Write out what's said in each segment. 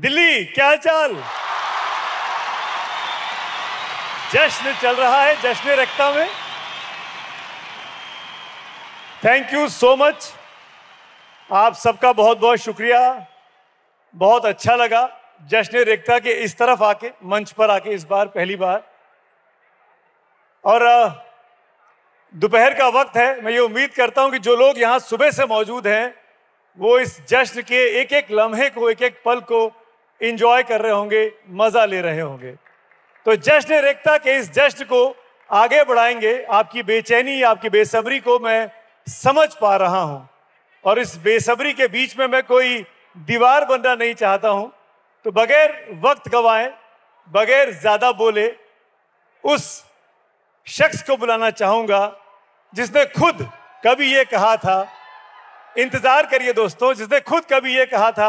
दिल्ली क्या चाल जश्न चल रहा है जश्न रखता में थैंक यू सो मच आप सबका बहुत बहुत शुक्रिया बहुत अच्छा लगा जश्न रेखता के इस तरफ आके मंच पर आके इस बार पहली बार और दोपहर का वक्त है मैं ये उम्मीद करता हूं कि जो लोग यहां सुबह से मौजूद हैं वो इस जश्न के एक एक लम्हे को एक एक पल को इंजॉय कर रहे होंगे मजा ले रहे होंगे तो जश्न रेखता के इस जश्न को आगे बढ़ाएंगे आपकी बेचैनी आपकी बेसब्री को मैं समझ पा रहा हूं और इस बेसब्री के बीच में मैं कोई दीवार बनना नहीं चाहता हूं तो बगैर वक्त गवाए बगैर ज्यादा बोले उस शख्स को बुलाना चाहूंगा जिसने खुद कभी ये कहा था इंतजार करिए दोस्तों जिसने खुद कभी ये कहा था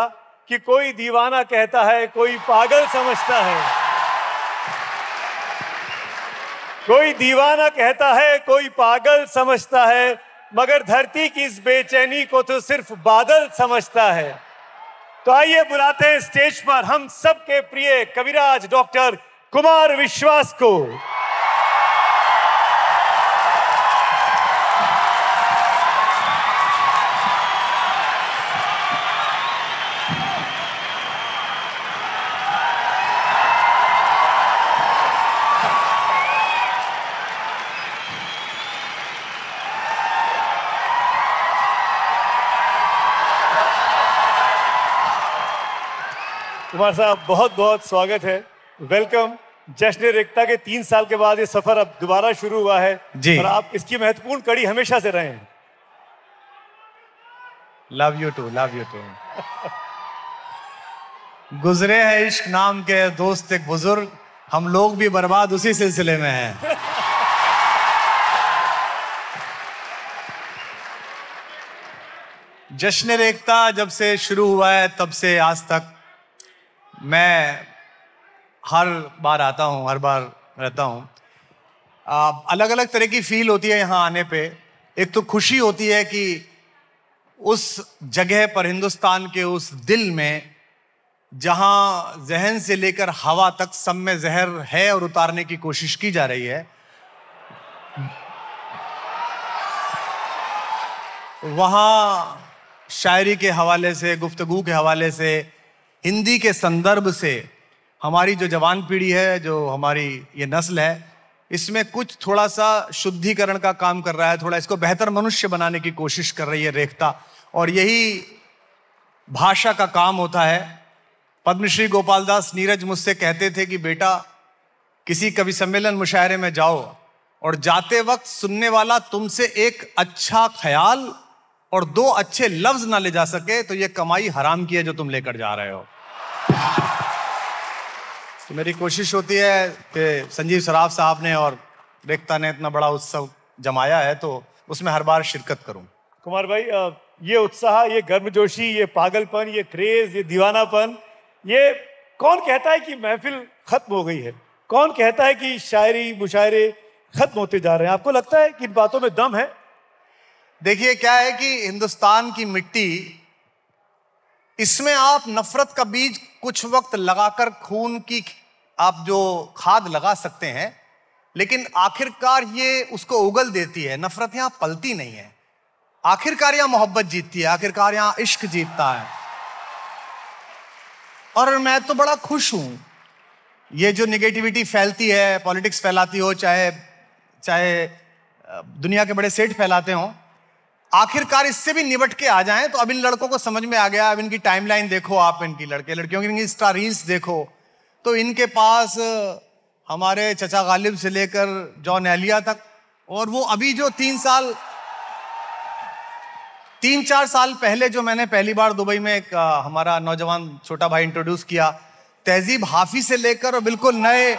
कि कोई दीवाना कहता है कोई पागल समझता है कोई दीवाना कहता है कोई पागल समझता है मगर धरती की इस बेचैनी को तो सिर्फ बादल समझता है तो आइए बुलाते हैं स्टेज पर हम सबके प्रिय कविराज डॉक्टर कुमार विश्वास को कुमार साहब बहुत बहुत स्वागत है वेलकम जश्न रेखता के तीन साल के बाद ये सफर अब दोबारा शुरू हुआ है जी और आप इसकी महत्वपूर्ण कड़ी हमेशा से रहे हैं love you too love you too गुजरे हैं इश्क नाम के दोस्त एक बुजुर्ग हम लोग भी बर्बाद उसी सिलसिले में हैं जश्न रेखता जब से शुरू हुआ है तब से आज तक मैं हर बार आता हूँ हर बार रहता हूँ अलग अलग तरह की फील होती है यहाँ आने पे एक तो खुशी होती है कि उस जगह पर हिंदुस्तान के उस दिल में जहाँ जहन से लेकर हवा तक सब में जहर है और उतारने की कोशिश की जा रही है वहाँ शायरी के हवाले से गुफ्तगु के हवाले से हिंदी के संदर्भ से हमारी जो जवान पीढ़ी है जो हमारी ये नस्ल है इसमें कुछ थोड़ा सा शुद्धिकरण का काम कर रहा है थोड़ा इसको बेहतर मनुष्य बनाने की कोशिश कर रही है रेखता और यही भाषा का काम होता है पद्मश्री गोपाल दास नीरज मुझसे कहते थे कि बेटा किसी कवि सम्मेलन मुशायरे में जाओ और जाते वक्त सुनने वाला तुमसे एक अच्छा ख्याल और दो अच्छे लफ्ज ना ले जा सके तो ये कमाई हराम की है जो तुम लेकर जा रहे हो तो मेरी कोशिश होती है कि संजीव सराफ साहब ने और रेखता ने इतना बड़ा उत्सव जमाया है तो उसमें हर बार शिरकत करूं कुमार भाई ये उत्साह ये गर्मजोशी ये पागलपन ये क्रेज ये दीवानापन ये कौन कहता है कि महफिल खत्म हो गई है कौन कहता है कि शायरी मुशायरे खत्म होते जा रहे हैं आपको लगता है कि इन बातों में दम है देखिए क्या है कि हिंदुस्तान की मिट्टी इसमें आप नफरत का बीज कुछ वक्त लगाकर खून की आप जो खाद लगा सकते हैं लेकिन आखिरकार ये उसको उगल देती है नफरत यहाँ पलती नहीं है आखिरकार यहाँ मोहब्बत जीतती है आखिरकार यहाँ इश्क जीतता है और मैं तो बड़ा खुश हूँ ये जो निगेटिविटी फैलती है पॉलिटिक्स फैलाती हो चाहे चाहे दुनिया के बड़े सेठ फैलाते हों आखिरकार इससे भी निबट के आ जाएं तो अब इन लड़कों को समझ में आ गया अब इनकी टाइमलाइन देखो आप इनकी लड़के लड़कियों की इंस्टा रील्स देखो तो इनके पास हमारे चचा गालिब से लेकर जॉन एलिया तक और वो अभी जो तीन साल तीन चार साल पहले जो मैंने पहली बार दुबई में एक हमारा नौजवान छोटा भाई इंट्रोड्यूस किया तहजीब हाफी से लेकर और बिल्कुल नए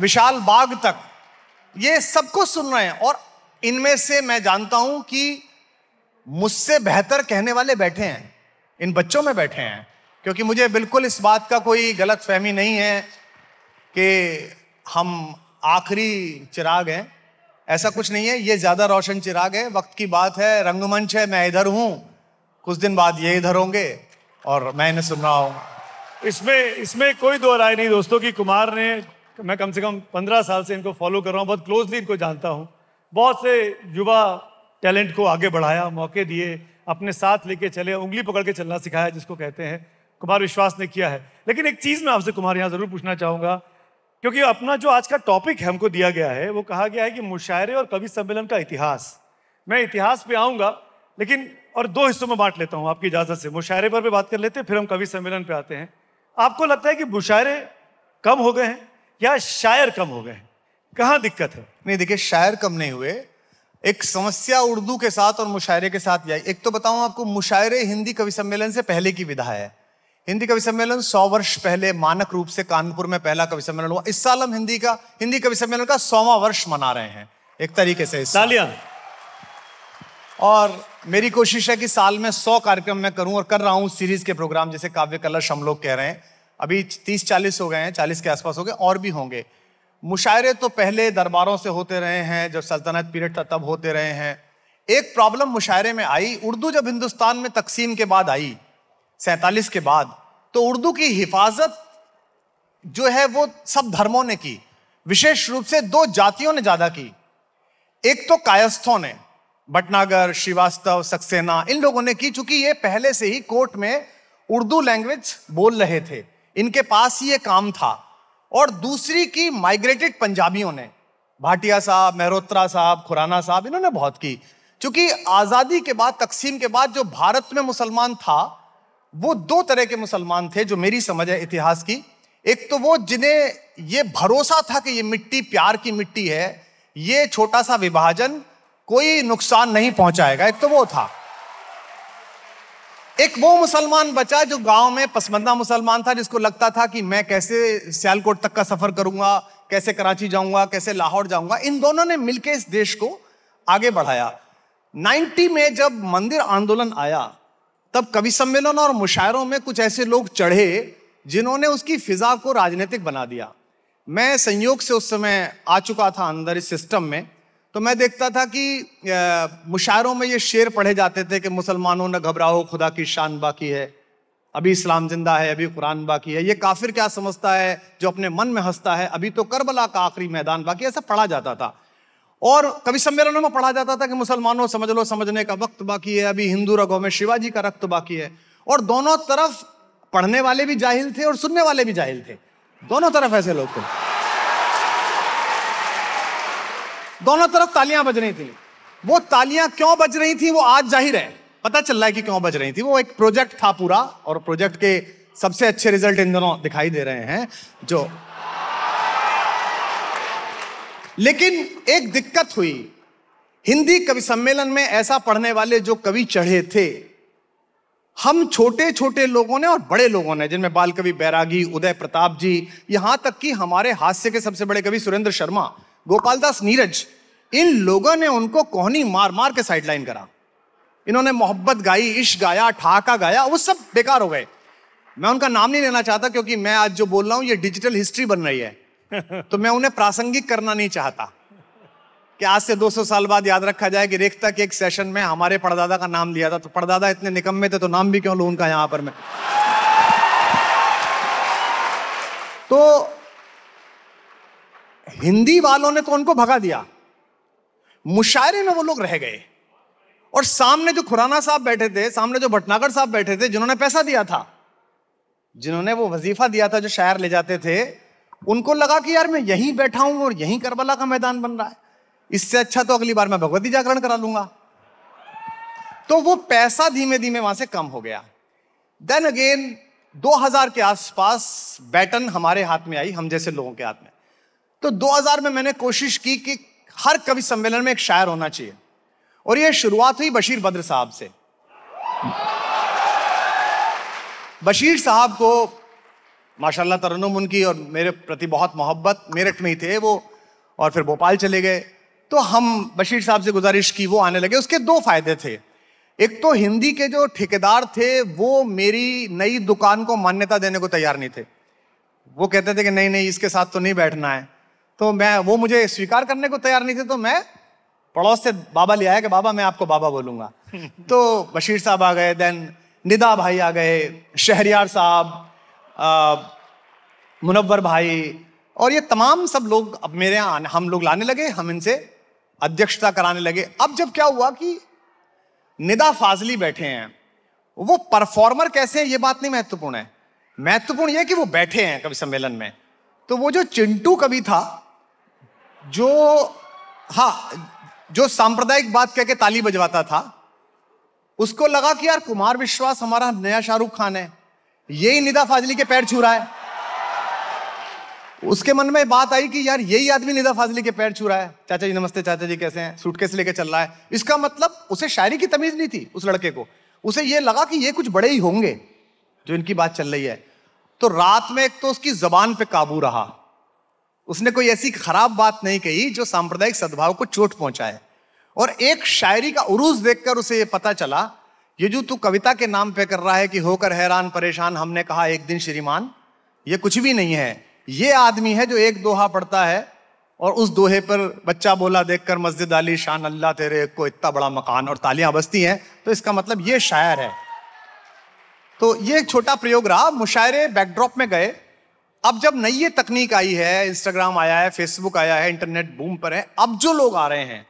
विशाल बाग तक ये सबको सुन रहे हैं और इनमें से मैं जानता हूं कि मुझसे बेहतर कहने वाले बैठे हैं इन बच्चों में बैठे हैं क्योंकि मुझे बिल्कुल इस बात का कोई गलत फहमी नहीं है कि हम आखिरी चिराग हैं ऐसा कुछ नहीं है ये ज़्यादा रोशन चिराग है वक्त की बात है रंगमंच है मैं इधर हूँ कुछ दिन बाद ये इधर होंगे और मैं इन्हें सुन रहा हूँ इसमें इसमें कोई दो राय नहीं दोस्तों कि कुमार ने मैं कम से कम पंद्रह साल से इनको फॉलो कर रहा हूँ बहुत क्लोजली इनको जानता हूँ बहुत से युवा टैलेंट को आगे बढ़ाया मौके दिए अपने साथ लेके चले उंगली पकड़ के चलना सिखाया जिसको कहते हैं कुमार विश्वास ने किया है लेकिन एक चीज़ मैं आपसे कुमार यहाँ ज़रूर पूछना चाहूँगा क्योंकि अपना जो आज का टॉपिक है हमको दिया गया है वो कहा गया है कि मुशायरे और कवि सम्मेलन का इतिहास मैं इतिहास पे आऊँगा लेकिन और दो हिस्सों में बांट लेता हूँ आपकी इजाज़त से मुशायरे पर भी बात कर लेते हैं फिर हम कवि सम्मेलन पर आते हैं आपको लगता है कि मुशायरे कम हो गए हैं या शायर कम हो गए हैं कहाँ दिक्कत है नहीं देखिए शायर कम नहीं हुए एक समस्या उर्दू के साथ और मुशायरे के साथ आई एक तो बताऊं आपको मुशायरे हिंदी कवि सम्मेलन से पहले की विधा है हिंदी कवि सम्मेलन सौ वर्ष पहले मानक रूप से कानपुर में पहला कवि सम्मेलन हुआ इस साल हम हिंदी का हिंदी कवि सम्मेलन का सौवा वर्ष मना रहे हैं एक तरीके से तालियां और मेरी कोशिश है कि साल में सौ कार्यक्रम मैं करूं और कर रहा हूं सीरीज के प्रोग्राम जैसे काव्य कलश हम लोग कह रहे हैं अभी तीस चालीस हो गए हैं चालीस के आसपास हो गए और भी होंगे मुशायरे तो पहले दरबारों से होते रहे हैं जब सल्तनत पीरियड था तब होते रहे हैं एक प्रॉब्लम मुशायरे में आई उर्दू जब हिंदुस्तान में तकसीम के बाद आई सैतालीस के बाद तो उर्दू की हिफाजत जो है वो सब धर्मों ने की विशेष रूप से दो जातियों ने ज़्यादा की एक तो कायस्थों ने भटनागर श्रीवास्तव सक्सेना इन लोगों ने की चूंकि ये पहले से ही कोर्ट में उर्दू लैंग्वेज बोल रहे थे इनके पास ये काम था और दूसरी की माइग्रेटेड पंजाबियों ने भाटिया साहब मेहरोत्रा साहब खुराना साहब इन्होंने बहुत की क्योंकि आज़ादी के बाद तकसीम के बाद जो भारत में मुसलमान था वो दो तरह के मुसलमान थे जो मेरी समझ है इतिहास की एक तो वो जिन्हें ये भरोसा था कि ये मिट्टी प्यार की मिट्टी है ये छोटा सा विभाजन कोई नुकसान नहीं पहुंचाएगा एक तो वो था एक वो मुसलमान बचा जो गांव में पसमंदा मुसलमान था जिसको लगता था कि मैं कैसे सियालकोट तक का सफर करूंगा कैसे कराची जाऊंगा कैसे लाहौर जाऊंगा इन दोनों ने मिलकर इस देश को आगे बढ़ाया 90 में जब मंदिर आंदोलन आया तब कवि सम्मेलन और मुशायरों में कुछ ऐसे लोग चढ़े जिन्होंने उसकी फिजा को राजनीतिक बना दिया मैं संयोग से उस समय आ चुका था अंदर इस सिस्टम में तो मैं देखता था कि मुशायरों में ये शेर पढ़े जाते थे कि मुसलमानों ने घबराओ खुदा की शान बाकी है अभी इस्लाम जिंदा है अभी कुरान बाकी है ये काफिर क्या समझता है जो अपने मन में हंसता है अभी तो करबला का आखिरी मैदान बाकी ऐसा पढ़ा जाता था और कभी सम्मेलनों में पढ़ा जाता था कि मुसलमानों समझ लो समझने का वक्त बाकी है अभी हिंदू रगों में शिवाजी का रक्त बाकी है और दोनों तरफ पढ़ने वाले भी जाहिल थे और सुनने वाले भी जाहिल थे दोनों तरफ ऐसे लोग थे दोनों तरफ तालियां बज रही थी वो तालियां क्यों बज रही थी वो आज जाहिर है पता चल रहा है कि क्यों बज रही थी वो एक प्रोजेक्ट था पूरा और प्रोजेक्ट के सबसे अच्छे रिजल्ट इन दोनों दिखाई दे रहे हैं जो लेकिन एक दिक्कत हुई हिंदी कवि सम्मेलन में ऐसा पढ़ने वाले जो कवि चढ़े थे हम छोटे छोटे लोगों ने और बड़े लोगों ने जिनमें बाल कवि बैरागी उदय प्रताप जी यहां तक कि हमारे हास्य के सबसे बड़े कवि सुरेंद्र शर्मा गोपाल दास नीरज इन लोगों ने उनको कोहनी मार मार के साइडलाइन करा इन्होंने मोहब्बत गाई इश्क गाया ठाका गाया वो सब बेकार हो गए मैं उनका नाम नहीं लेना चाहता क्योंकि मैं आज जो बोल रहा हूँ ये डिजिटल हिस्ट्री बन रही है तो मैं उन्हें प्रासंगिक करना नहीं चाहता कि आज से 200 साल बाद याद रखा जाए कि रेखता के एक सेशन में हमारे पड़दादा का नाम लिया था तो पड़दादा इतने निकम्मे थे तो नाम भी क्यों लू उनका यहाँ पर मैं तो हिंदी वालों ने तो उनको भगा दिया मुशायरे में वो लोग रह गए और सामने जो खुराना साहब बैठे थे सामने जो भटनागर साहब बैठे थे जिन्होंने पैसा दिया था जिन्होंने वो वजीफा दिया था जो शायर ले जाते थे उनको लगा कि यार मैं यहीं बैठा हूं और यहीं करबला का मैदान बन रहा है इससे अच्छा तो अगली बार मैं भगवती जागरण करा लूंगा तो वो पैसा धीमे धीमे वहां से कम हो गया देन अगेन 2000 के आसपास बैटन हमारे हाथ में आई हम जैसे लोगों के हाथ में तो 2000 में मैंने कोशिश की कि हर कवि सम्मेलन में एक शायर होना चाहिए और यह शुरुआत हुई बशीर बद्र साहब से बशीर साहब को माशाल्लाह तरन्नुम उनकी और मेरे प्रति बहुत मोहब्बत मेरठ में ही थे वो और फिर भोपाल चले गए तो हम बशीर साहब से गुजारिश की वो आने लगे उसके दो फायदे थे एक तो हिंदी के जो ठेकेदार थे वो मेरी नई दुकान को मान्यता देने को तैयार नहीं थे वो कहते थे कि नहीं नहीं इसके साथ तो नहीं बैठना है तो मैं वो मुझे स्वीकार करने को तैयार नहीं थे तो मैं पड़ोस से बाबा ले आया कि बाबा मैं आपको बाबा बोलूँगा तो बशीर साहब आ गए देन निदा भाई आ गए शहरियार साहब मुनवर भाई और ये तमाम सब लोग अब मेरे यहाँ हम लोग लाने लगे हम इनसे अध्यक्षता कराने लगे अब जब क्या हुआ कि निदा फाजली बैठे हैं वो परफॉर्मर कैसे हैं ये बात नहीं महत्वपूर्ण है महत्वपूर्ण यह कि वो बैठे हैं कवि सम्मेलन में तो वो जो चिंटू कवि था जो हाँ जो सांप्रदायिक बात कह के ताली बजवाता था उसको लगा कि यार कुमार विश्वास हमारा नया शाहरुख खान है यही निदा फाजली के पैर छू रहा है उसके मन में बात आई कि यार यही आदमी निदा फाजली के पैर छू रहा है चाचा जी नमस्ते चाचा जी कैसे हैं सूटकेस लेके चल रहा है इसका मतलब उसे शायरी की तमीज नहीं थी उस लड़के को उसे ये लगा कि ये कुछ बड़े ही होंगे जो इनकी बात चल रही है तो रात में एक तो उसकी जबान पे काबू रहा उसने कोई ऐसी खराब बात नहीं कही जो सांप्रदायिक सद्भाव को चोट पहुंचाए और एक शायरी का उरूज देखकर उसे ये पता चला ये जो तू कविता के नाम पे कर रहा है कि होकर हैरान परेशान हमने कहा एक दिन श्रीमान ये कुछ भी नहीं है ये आदमी है जो एक दोहा पढ़ता है और उस दोहे पर बच्चा बोला देखकर मस्जिद अली शान अल्लाह तेरे को इतना बड़ा मकान और तालियां बजती हैं तो इसका मतलब ये शायर है तो ये एक छोटा प्रयोग रहा मुशायरे बैकड्रॉप में गए अब जब नई ये तकनीक आई है इंस्टाग्राम आया है फेसबुक आया है इंटरनेट बूम पर है अब जो लोग आ रहे हैं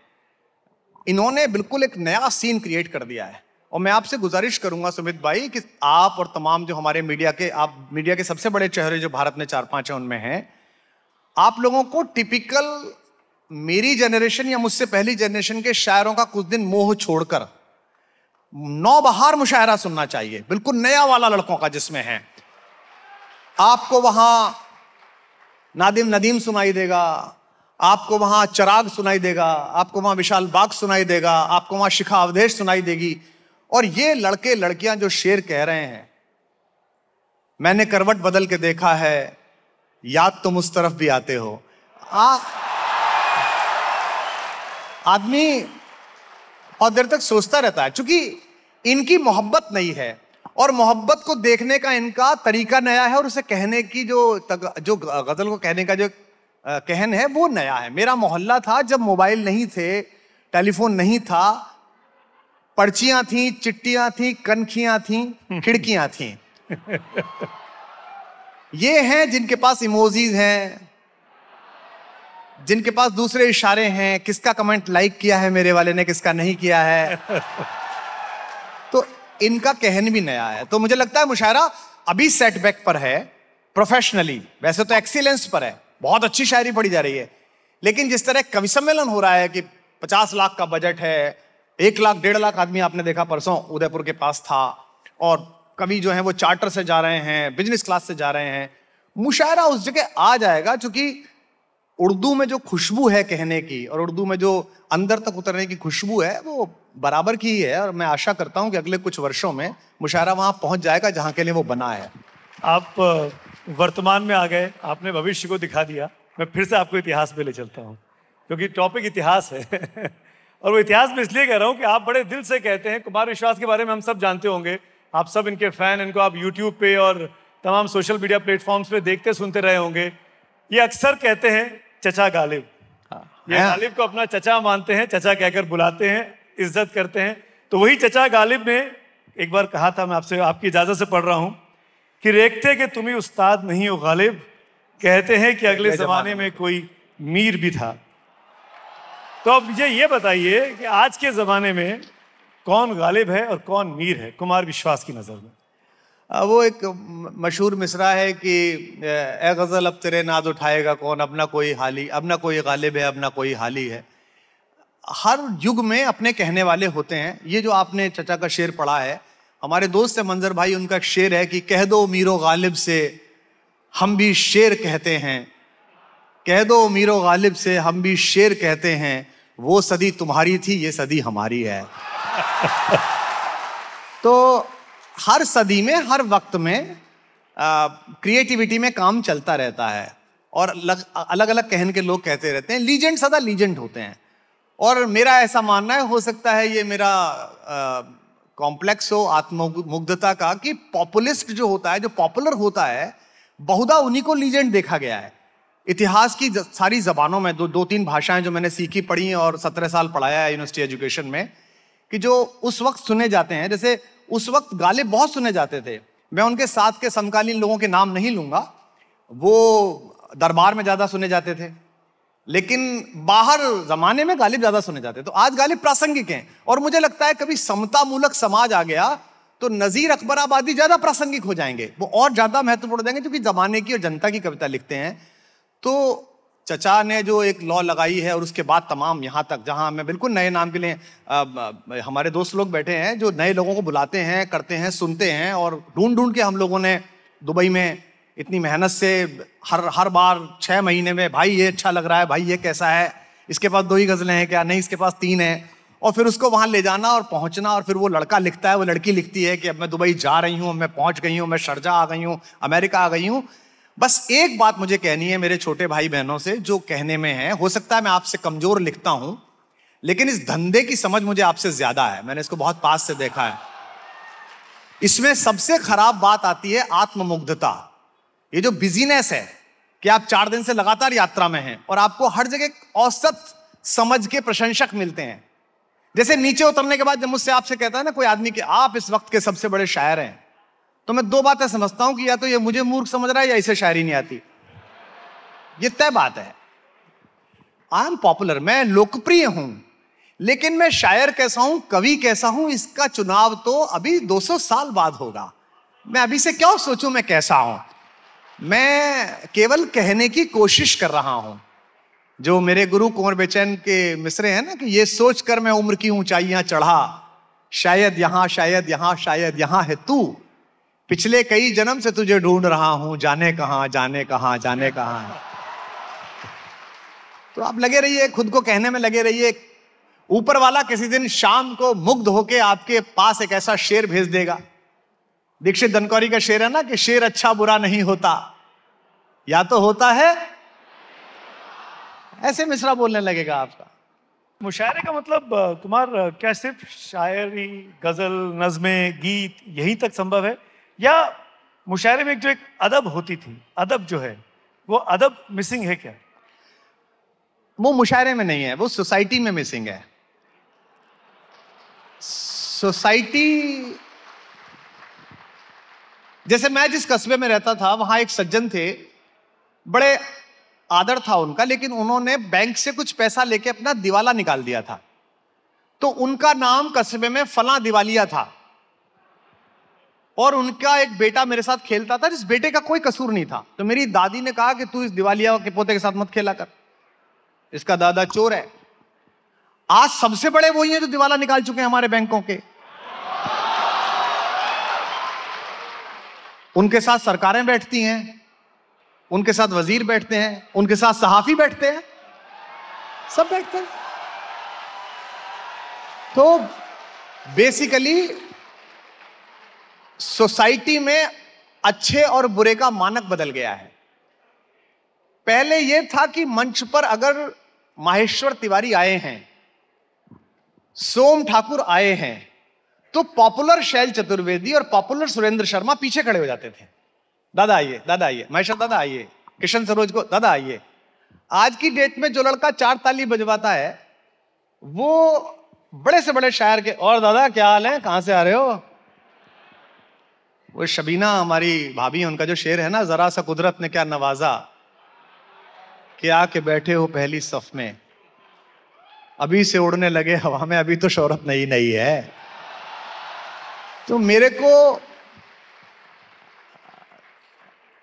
इन्होंने बिल्कुल एक नया सीन क्रिएट कर दिया है और मैं आपसे गुजारिश करूंगा सुमित भाई कि आप और तमाम जो हमारे मीडिया के आप मीडिया के सबसे बड़े चेहरे जो भारत में चार पांच हैं उनमें हैं आप लोगों को टिपिकल मेरी जनरेशन या मुझसे पहली जनरेशन के शायरों का कुछ दिन मोह छोड़कर नौ बहार मुशायरा सुनना चाहिए बिल्कुल नया वाला लड़कों का जिसमें है आपको वहां नादिम नदीम सुनाई देगा आपको वहां चराग सुनाई देगा आपको वहां विशाल बाग सुनाई देगा आपको वहां शिखा अवधेश सुनाई देगी और ये लड़के लड़कियां जो शेर कह रहे हैं मैंने करवट बदल के देखा है याद तुम उस तरफ भी आते हो आ, आदमी और देर तक सोचता रहता है क्योंकि इनकी मोहब्बत नहीं है और मोहब्बत को देखने का इनका तरीका नया है और उसे कहने की जो तक, जो गज़ल को कहने का जो कहन है वो नया है मेरा मोहल्ला था जब मोबाइल नहीं थे टेलीफोन नहीं था पर्चियां थी चिट्टियां थी कनखियां थी खिड़कियां थी ये हैं जिनके पास इमोजीज हैं जिनके पास दूसरे इशारे हैं किसका कमेंट लाइक किया है मेरे वाले ने किसका नहीं किया है इनका कहन भी नया है तो मुझे लगता है मुशायरा अभी सेटबैक पर है प्रोफेशनली वैसे तो एक्सीलेंस पर है बहुत अच्छी शायरी पढ़ी जा रही है लेकिन जिस तरह कवि सम्मेलन हो रहा है कि पचास लाख का बजट है एक लाख डेढ़ लाख आदमी आपने देखा परसों उदयपुर के पास था और कवि जो है वो चार्टर से जा रहे हैं बिजनेस क्लास से जा रहे हैं मुशायरा उस जगह आ जाएगा चूंकि उर्दू में जो खुशबू है कहने की और उर्दू में जो अंदर तक उतरने की खुशबू है वो बराबर की ही है और मैं आशा करता हूँ कि अगले कुछ वर्षों में मुशायरा वहाँ पहुँच जाएगा जहाँ के लिए वो बना है आप वर्तमान में आ गए आपने भविष्य को दिखा दिया मैं फिर से आपको इतिहास में ले चलता हूँ क्योंकि टॉपिक इतिहास है और वो इतिहास में इसलिए कह रहा हूँ कि आप बड़े दिल से कहते हैं कुमार विश्वास के बारे में हम सब जानते होंगे आप सब इनके फ़ैन इनको आप यूट्यूब पे और तमाम सोशल मीडिया प्लेटफॉर्म्स पे देखते सुनते रहे होंगे ये अक्सर कहते हैं चचा गालिब हाँ, ये हाँ। गालिब को अपना चचा मानते हैं चचा कहकर बुलाते हैं इज्जत करते हैं तो वही चचा गालिब ने एक बार कहा था मैं आपसे आपकी इजाज़त से पढ़ रहा हूँ कि रेखते कि तुम्हें उस्ताद नहीं हो गालिब कहते हैं कि अगले ज़माने में कोई मीर भी था तो अब मुझे ये बताइए कि आज के ज़माने में कौन गालिब है और कौन मीर है कुमार विश्वास की नज़र में वो एक मशहूर मिसरा है कि ए गज़ल अब तेरे नाद उठाएगा कौन अब ना कोई हाली अब ना कोई गालिब है अब ना कोई हाली है हर युग में अपने कहने वाले होते हैं ये जो आपने चचा का शेर पढ़ा है हमारे दोस्त है मंजर भाई उनका एक शेर है कि कह दो मीरो गालिब से हम भी शेर कहते हैं कह दो मीरो गालिब से हम भी शेर कहते हैं वो सदी तुम्हारी थी ये सदी हमारी है तो हर सदी में हर वक्त में क्रिएटिविटी में काम चलता रहता है और अलग अलग अलग कहन के लोग कहते रहते हैं लीजेंड सदा लीजेंड होते हैं और मेरा ऐसा मानना है हो सकता है ये मेरा कॉम्प्लेक्स हो आत्मुग्धता का कि पॉपुलिस्ट जो होता है जो पॉपुलर होता है बहुधा उन्हीं को लीजेंड देखा गया है इतिहास की सारी जबानों में दो दो तीन भाषाएं जो मैंने सीखी पढ़ी और सत्रह साल पढ़ाया है यूनिवर्सिटी एजुकेशन में कि जो उस वक्त सुने जाते हैं जैसे उस वक्त गाले बहुत सुने जाते थे मैं उनके साथ के समकालीन लोगों के नाम नहीं लूंगा वो दरबार में ज़्यादा सुने जाते थे लेकिन बाहर जमाने में गालिब ज़्यादा सुने जाते तो आज गालिब प्रासंगिक हैं और मुझे लगता है कभी समतामूलक समाज आ गया तो नज़ीर अकबर आबादी ज़्यादा प्रासंगिक हो जाएंगे वो और ज़्यादा महत्वपूर्ण देंगे क्योंकि ज़माने की और जनता की कविता लिखते हैं तो चचा ने जो एक लॉ लगाई है और उसके बाद तमाम यहाँ तक जहाँ मैं बिल्कुल नए नाम के लिए हमारे दोस्त लोग बैठे हैं जो नए लोगों को बुलाते हैं करते हैं सुनते हैं और ढूंढ ढूंढ के हम लोगों ने दुबई में इतनी मेहनत से हर हर बार छः महीने में भाई ये अच्छा लग रहा है भाई ये कैसा है इसके पास दो ही गज़लें हैं क्या नहीं इसके पास तीन है और फिर उसको वहाँ ले जाना और पहुँचना और फिर वो लड़का लिखता है वो लड़की लिखती है कि अब मैं दुबई जा रही हूँ मैं पहुँच गई हूँ मैं शरजा आ गई हूँ अमेरिका आ गई हूँ बस एक बात मुझे कहनी है मेरे छोटे भाई बहनों से जो कहने में है हो सकता है मैं आपसे कमजोर लिखता हूं लेकिन इस धंधे की समझ मुझे आपसे ज्यादा है मैंने इसको बहुत पास से देखा है इसमें सबसे खराब बात आती है आत्ममुग्धता ये जो बिजीनेस है कि आप चार दिन से लगातार यात्रा में हैं और आपको हर जगह औसत समझ के प्रशंसक मिलते हैं जैसे नीचे उतरने के बाद जब मुझसे आपसे कहता है ना कोई आदमी कि आप इस वक्त के सबसे बड़े शायर हैं तो मैं दो बातें समझता हूं कि या तो ये मुझे मूर्ख समझ रहा है या इसे शायरी नहीं आती ये तय बात है आई एम पॉपुलर मैं लोकप्रिय हूं लेकिन मैं शायर कैसा हूं कवि कैसा हूं इसका चुनाव तो अभी 200 साल बाद होगा मैं अभी से क्यों सोचूं मैं कैसा हूं मैं केवल कहने की कोशिश कर रहा हूं जो मेरे गुरु कुंवर बेचैन के मिसरे हैं ना कि ये सोचकर मैं उम्र की ऊंचाइयां चढ़ा शायद यहां शायद यहां शायद यहां है तू पिछले कई जन्म से तुझे ढूंढ रहा हूं जाने कहा जाने कहा जाने कहा तो आप लगे रहिए खुद को कहने में लगे रहिए ऊपर वाला किसी दिन शाम को मुग्ध होके आपके पास एक ऐसा शेर भेज देगा दीक्षित धनकौरी का शेर है ना कि शेर अच्छा बुरा नहीं होता या तो होता है ऐसे मिश्रा बोलने लगेगा आपका मुशायरे का मतलब कुमार क्या सिर्फ शायरी गजल नज़में गीत यही तक संभव है या मुशायरे में जो एक अदब होती थी अदब जो है वो अदब मिसिंग है क्या वो मुशायरे में नहीं है वो सोसाइटी में मिसिंग है सोसाइटी जैसे मैं जिस कस्बे में रहता था वहां एक सज्जन थे बड़े आदर था उनका लेकिन उन्होंने बैंक से कुछ पैसा लेके अपना दिवाला निकाल दिया था तो उनका नाम कस्बे में फला दिवालिया था और उनका एक बेटा मेरे साथ खेलता था इस बेटे का कोई कसूर नहीं था तो मेरी दादी ने कहा कि तू इस दिवालिया के पोते के साथ मत खेला कर इसका दादा चोर है आज सबसे बड़े वही हैं जो दिवाला निकाल चुके हैं हमारे बैंकों के उनके साथ सरकारें बैठती हैं उनके साथ वजीर बैठते हैं उनके साथ सहाफी बैठते हैं सब बैठते हैं तो बेसिकली सोसाइटी में अच्छे और बुरे का मानक बदल गया है पहले यह था कि मंच पर अगर माहेश्वर तिवारी आए हैं सोम ठाकुर आए हैं तो पॉपुलर शैल चतुर्वेदी और पॉपुलर सुरेंद्र शर्मा पीछे खड़े हो जाते थे दादा आइए दादा आइए महेश्वर दादा आइए किशन सरोज को दादा आइए आज की डेट में जो लड़का चार ताली बजवाता है वो बड़े से बड़े शायर के और दादा क्या हाल है कहां से आ रहे हो वो शबीना हमारी भाभी उनका जो शेर है ना ज़रा सा कुदरत ने क्या नवाजा कि आके बैठे हो पहली सफ में अभी से उड़ने लगे हवा में अभी तो शोहरत नहीं नहीं है तो मेरे को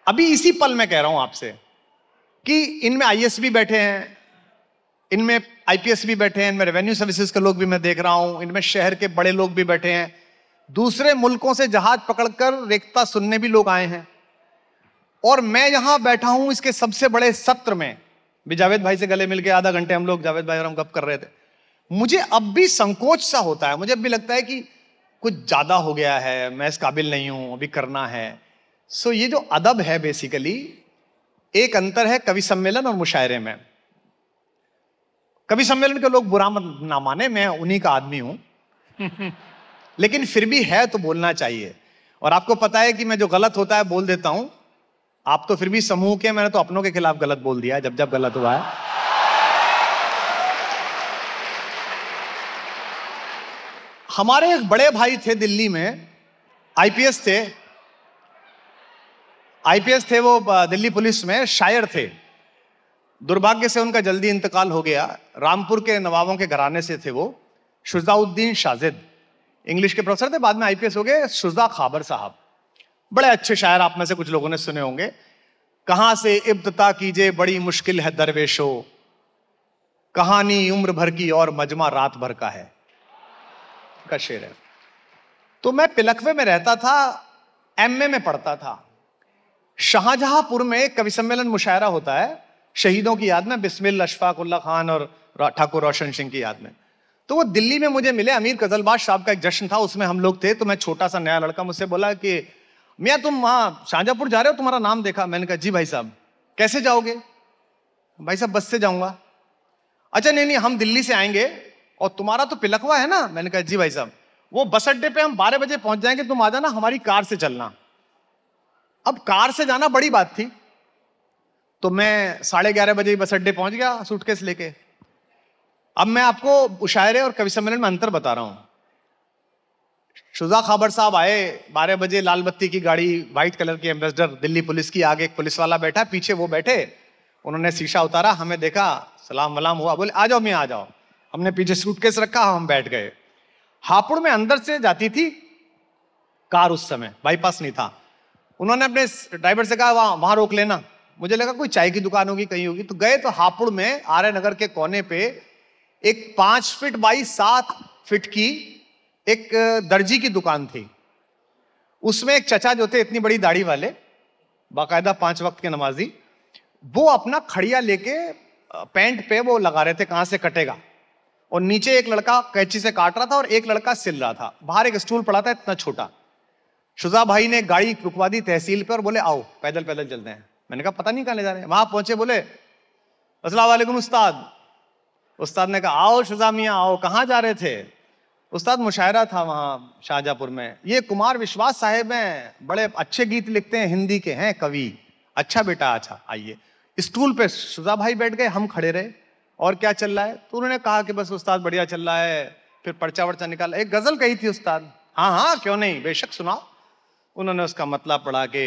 अभी इसी पल में कह रहा हूं आपसे कि इनमें आई भी बैठे हैं इनमें आईपीएस भी बैठे हैं इनमें रेवेन्यू सर्विसेज के लोग भी मैं देख रहा हूं इनमें शहर के बड़े लोग भी बैठे हैं दूसरे मुल्कों से जहाज पकड़कर रेखता सुनने भी लोग आए हैं और मैं यहां बैठा हूं इसके सबसे बड़े सत्र में भी जावेद भाई से गले मिलकर आधा घंटे हम लोग जावेद भाई और हम गप कर रहे थे मुझे अब भी संकोच सा होता है मुझे अब भी लगता है कि कुछ ज़्यादा हो गया है मैं इस काबिल नहीं हूं अभी करना है सो ये जो अदब है बेसिकली एक अंतर है कवि सम्मेलन और मुशायरे में कवि सम्मेलन के लोग बुरा मत ना माने मैं उन्हीं का आदमी हूं लेकिन फिर भी है तो बोलना चाहिए और आपको पता है कि मैं जो गलत होता है बोल देता हूं आप तो फिर भी समूह के मैंने तो अपनों के खिलाफ गलत बोल दिया जब जब गलत हुआ है हमारे एक बड़े भाई थे दिल्ली में आईपीएस थे आईपीएस थे वो दिल्ली पुलिस में शायर थे दुर्भाग्य से उनका जल्दी इंतकाल हो गया रामपुर के नवाबों के घराने से थे वो शुजाउद्दीन शाजिद इंग्लिश के प्रोफेसर थे बाद में आईपीएस हो गए सुजा खाबर साहब बड़े अच्छे शायर आप में से कुछ लोगों ने सुने होंगे कहां से इब्तता कीजिए बड़ी मुश्किल है दरवेशो कहानी उम्र भर की और मजमा रात भर का है का शेर है तो मैं पिलकवे में रहता था एमए में पढ़ता था शाहजहांपुर में कवि सम्मेलन मुशायरा होता है शहीदों की याद में बिस्मिल अशफाक उल्ला खान और ठाकुर रोशन सिंह की याद में तो वो दिल्ली में मुझे मिले अमीर कजलबाज साहब का एक जश्न था उसमें हम लोग थे तो मैं छोटा सा नया लड़का मुझसे बोला कि मियाँ तुम वहाँ शाहजहाँपुर जा रहे हो तुम्हारा नाम देखा मैंने कहा जी भाई साहब कैसे जाओगे भाई साहब बस से जाऊँगा अच्छा नहीं नहीं हम दिल्ली से आएंगे और तुम्हारा तो पिलकवा है ना मैंने कहा जी भाई साहब वो बस अड्डे पे हम बारह बजे पहुंच जाएंगे तुम आ जाना हमारी कार से चलना अब कार से जाना बड़ी बात थी तो मैं साढ़े ग्यारह बजे बस अड्डे पहुंच गया सूटकेस लेके अब मैं आपको मुशायरे और कवि सम्मेलन में अंतर बता रहा हूँ शुजा खाबर साहब आए बारह बजे लाल बत्ती की गाड़ी व्हाइट कलर की एम्बेसडर दिल्ली पुलिस की आगे एक पुलिस वाला बैठा पीछे वो बैठे उन्होंने शीशा उतारा हमें देखा सलाम वलाम हुआ बोले आ जाओ मैं आ जाओ हमने पीछे सूटकेस रखा हम बैठ गए हापुड़ में अंदर से जाती थी कार उस समय बाईपास नहीं था उन्होंने अपने ड्राइवर से कहा वहाँ वहाँ रोक लेना मुझे लगा कोई चाय की दुकान होगी कहीं होगी तो गए तो हापुड़ में आर्य नगर के कोने पे एक पांच फिट बाई सात फिट की एक दर्जी की दुकान थी उसमें एक चचा जो थे इतनी बड़ी दाढ़ी वाले बाकायदा पांच वक्त के नमाजी वो अपना खड़िया लेके पैंट पे वो लगा रहे थे कहां से कटेगा और नीचे एक लड़का कैची से काट रहा था और एक लड़का सिल रहा था बाहर एक स्टूल पड़ा था इतना छोटा शुजा भाई ने गाड़ी रुकवा दी तहसील पे और बोले आओ पैदल पैदल चलते हैं मैंने कहा पता नहीं कहा ले जा रहे हैं वहां पहुंचे बोले असला उस्ताद उस्ताद ने कहा आओ शुजा मियाँ आओ कहाँ जा रहे थे उस्ताद मुशायरा था वहाँ शाहजहाँपुर में ये कुमार विश्वास साहेब हैं बड़े अच्छे गीत लिखते हैं हिंदी के हैं कवि अच्छा बेटा अच्छा आइए स्टूल पे शुजा भाई बैठ गए हम खड़े रहे और क्या चल रहा है तो उन्होंने कहा कि बस उस्ताद बढ़िया चल रहा है फिर पर्चा वर्चा निकाल एक गज़ल कही थी उस्ताद हाँ हाँ क्यों नहीं बेशक सुनाओ उन्होंने उसका मतलब पढ़ा कि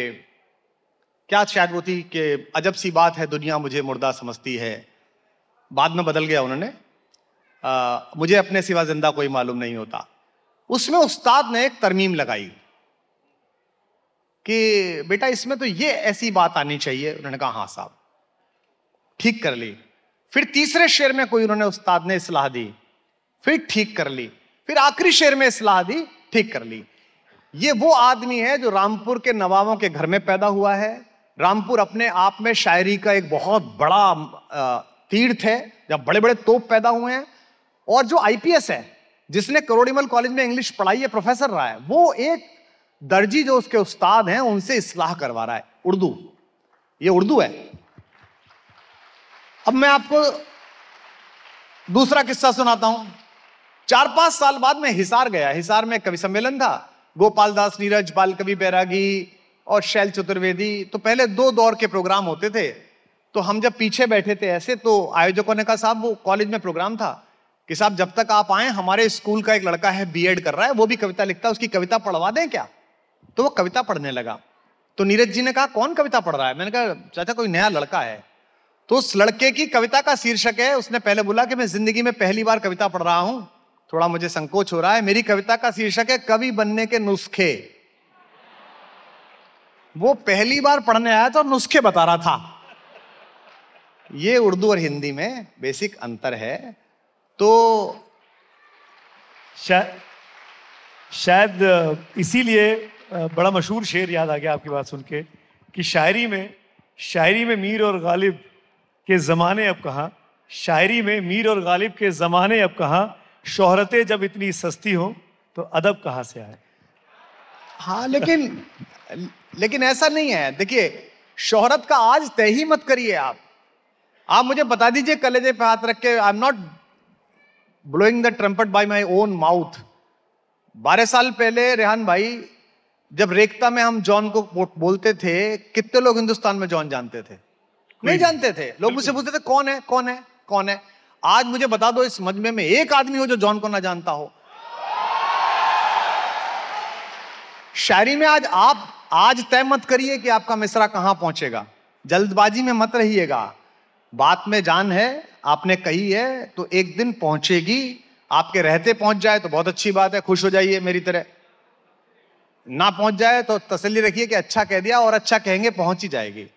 क्या शायद वो थी कि अजब सी बात है दुनिया मुझे मुर्दा समझती है बाद में बदल गया उन्होंने मुझे अपने सिवा जिंदा कोई मालूम नहीं होता उसमें उस्ताद ने एक तरमीम लगाई कि बेटा इसमें तो ये ऐसी बात आनी चाहिए उन्होंने कहा हाँ साहब ठीक कर ली फिर तीसरे शेर में कोई उन्होंने उस्ताद ने इसलाह दी फिर ठीक कर ली फिर आखिरी शेर में इसलाह दी ठीक कर ली ये वो आदमी है जो रामपुर के नवाबों के घर में पैदा हुआ है रामपुर अपने आप में शायरी का एक बहुत बड़ा तीर्थ है जहाँ बड़े बड़े तोप पैदा हुए हैं और जो आईपीएस है जिसने करोड़ीमल कॉलेज में इंग्लिश पढ़ाई है प्रोफेसर रहा है वो एक दर्जी जो उसके उस्ताद हैं उनसे इसलाह करवा रहा है उर्दू ये उर्दू है अब मैं आपको दूसरा किस्सा सुनाता हूं चार पांच साल बाद मैं हिसार गया हिसार में कवि सम्मेलन था गोपाल दास नीरज बाल कवि बैरागी और शैल चतुर्वेदी तो पहले दो दौर के प्रोग्राम होते थे तो हम जब पीछे बैठे थे ऐसे तो आयोजकों ने कहा साहब वो कॉलेज में प्रोग्राम था कि साहब जब तक आप आए हमारे स्कूल का एक लड़का है बी कर रहा है वो भी कविता लिखता है उसकी कविता पढ़वा दें क्या तो वो कविता पढ़ने लगा तो नीरज जी ने कहा कौन कविता पढ़ रहा है मैंने कहा चाचा कोई नया लड़का है तो उस लड़के की कविता का शीर्षक है उसने पहले बोला कि मैं जिंदगी में पहली बार कविता पढ़ रहा हूं थोड़ा मुझे संकोच हो रहा है मेरी कविता का शीर्षक है कवि बनने के नुस्खे वो पहली बार पढ़ने आया था और नुस्खे बता रहा था ये उर्दू और हिंदी में बेसिक अंतर है तो शा, शायद इसीलिए बड़ा मशहूर शेर याद आ गया आपकी बात सुन के कि शायरी में शायरी में मीर और गालिब के ज़माने अब कहाँ शायरी में मीर और गालिब के ज़माने अब कहाँ शोहरतें जब इतनी सस्ती हों तो अदब कहाँ से आए हाँ लेकिन लेकिन ऐसा नहीं है देखिए शोहरत का आज तय ही मत करिए आप आप मुझे बता दीजिए कलेजे पे हाथ रख के I am not blowing the trumpet by my own mouth बारह साल पहले रेहान भाई जब रेखता में हम जॉन को बोलते थे कितने लोग हिंदुस्तान में जॉन जानते थे नहीं जानते थे लोग मुझसे पूछते थे कौन है कौन है कौन है आज मुझे बता दो इस मजमे में एक आदमी हो जो जॉन को ना जानता हो शायरी में आज आप आज तय मत करिए कि आपका मिसरा कहां पहुंचेगा जल्दबाजी में मत रहिएगा बात में जान है आपने कही है तो एक दिन पहुंचेगी आपके रहते पहुंच जाए तो बहुत अच्छी बात है खुश हो जाइए मेरी तरह ना पहुंच जाए तो तसली रखिए कि अच्छा कह दिया और अच्छा कहेंगे पहुंच ही जाएगी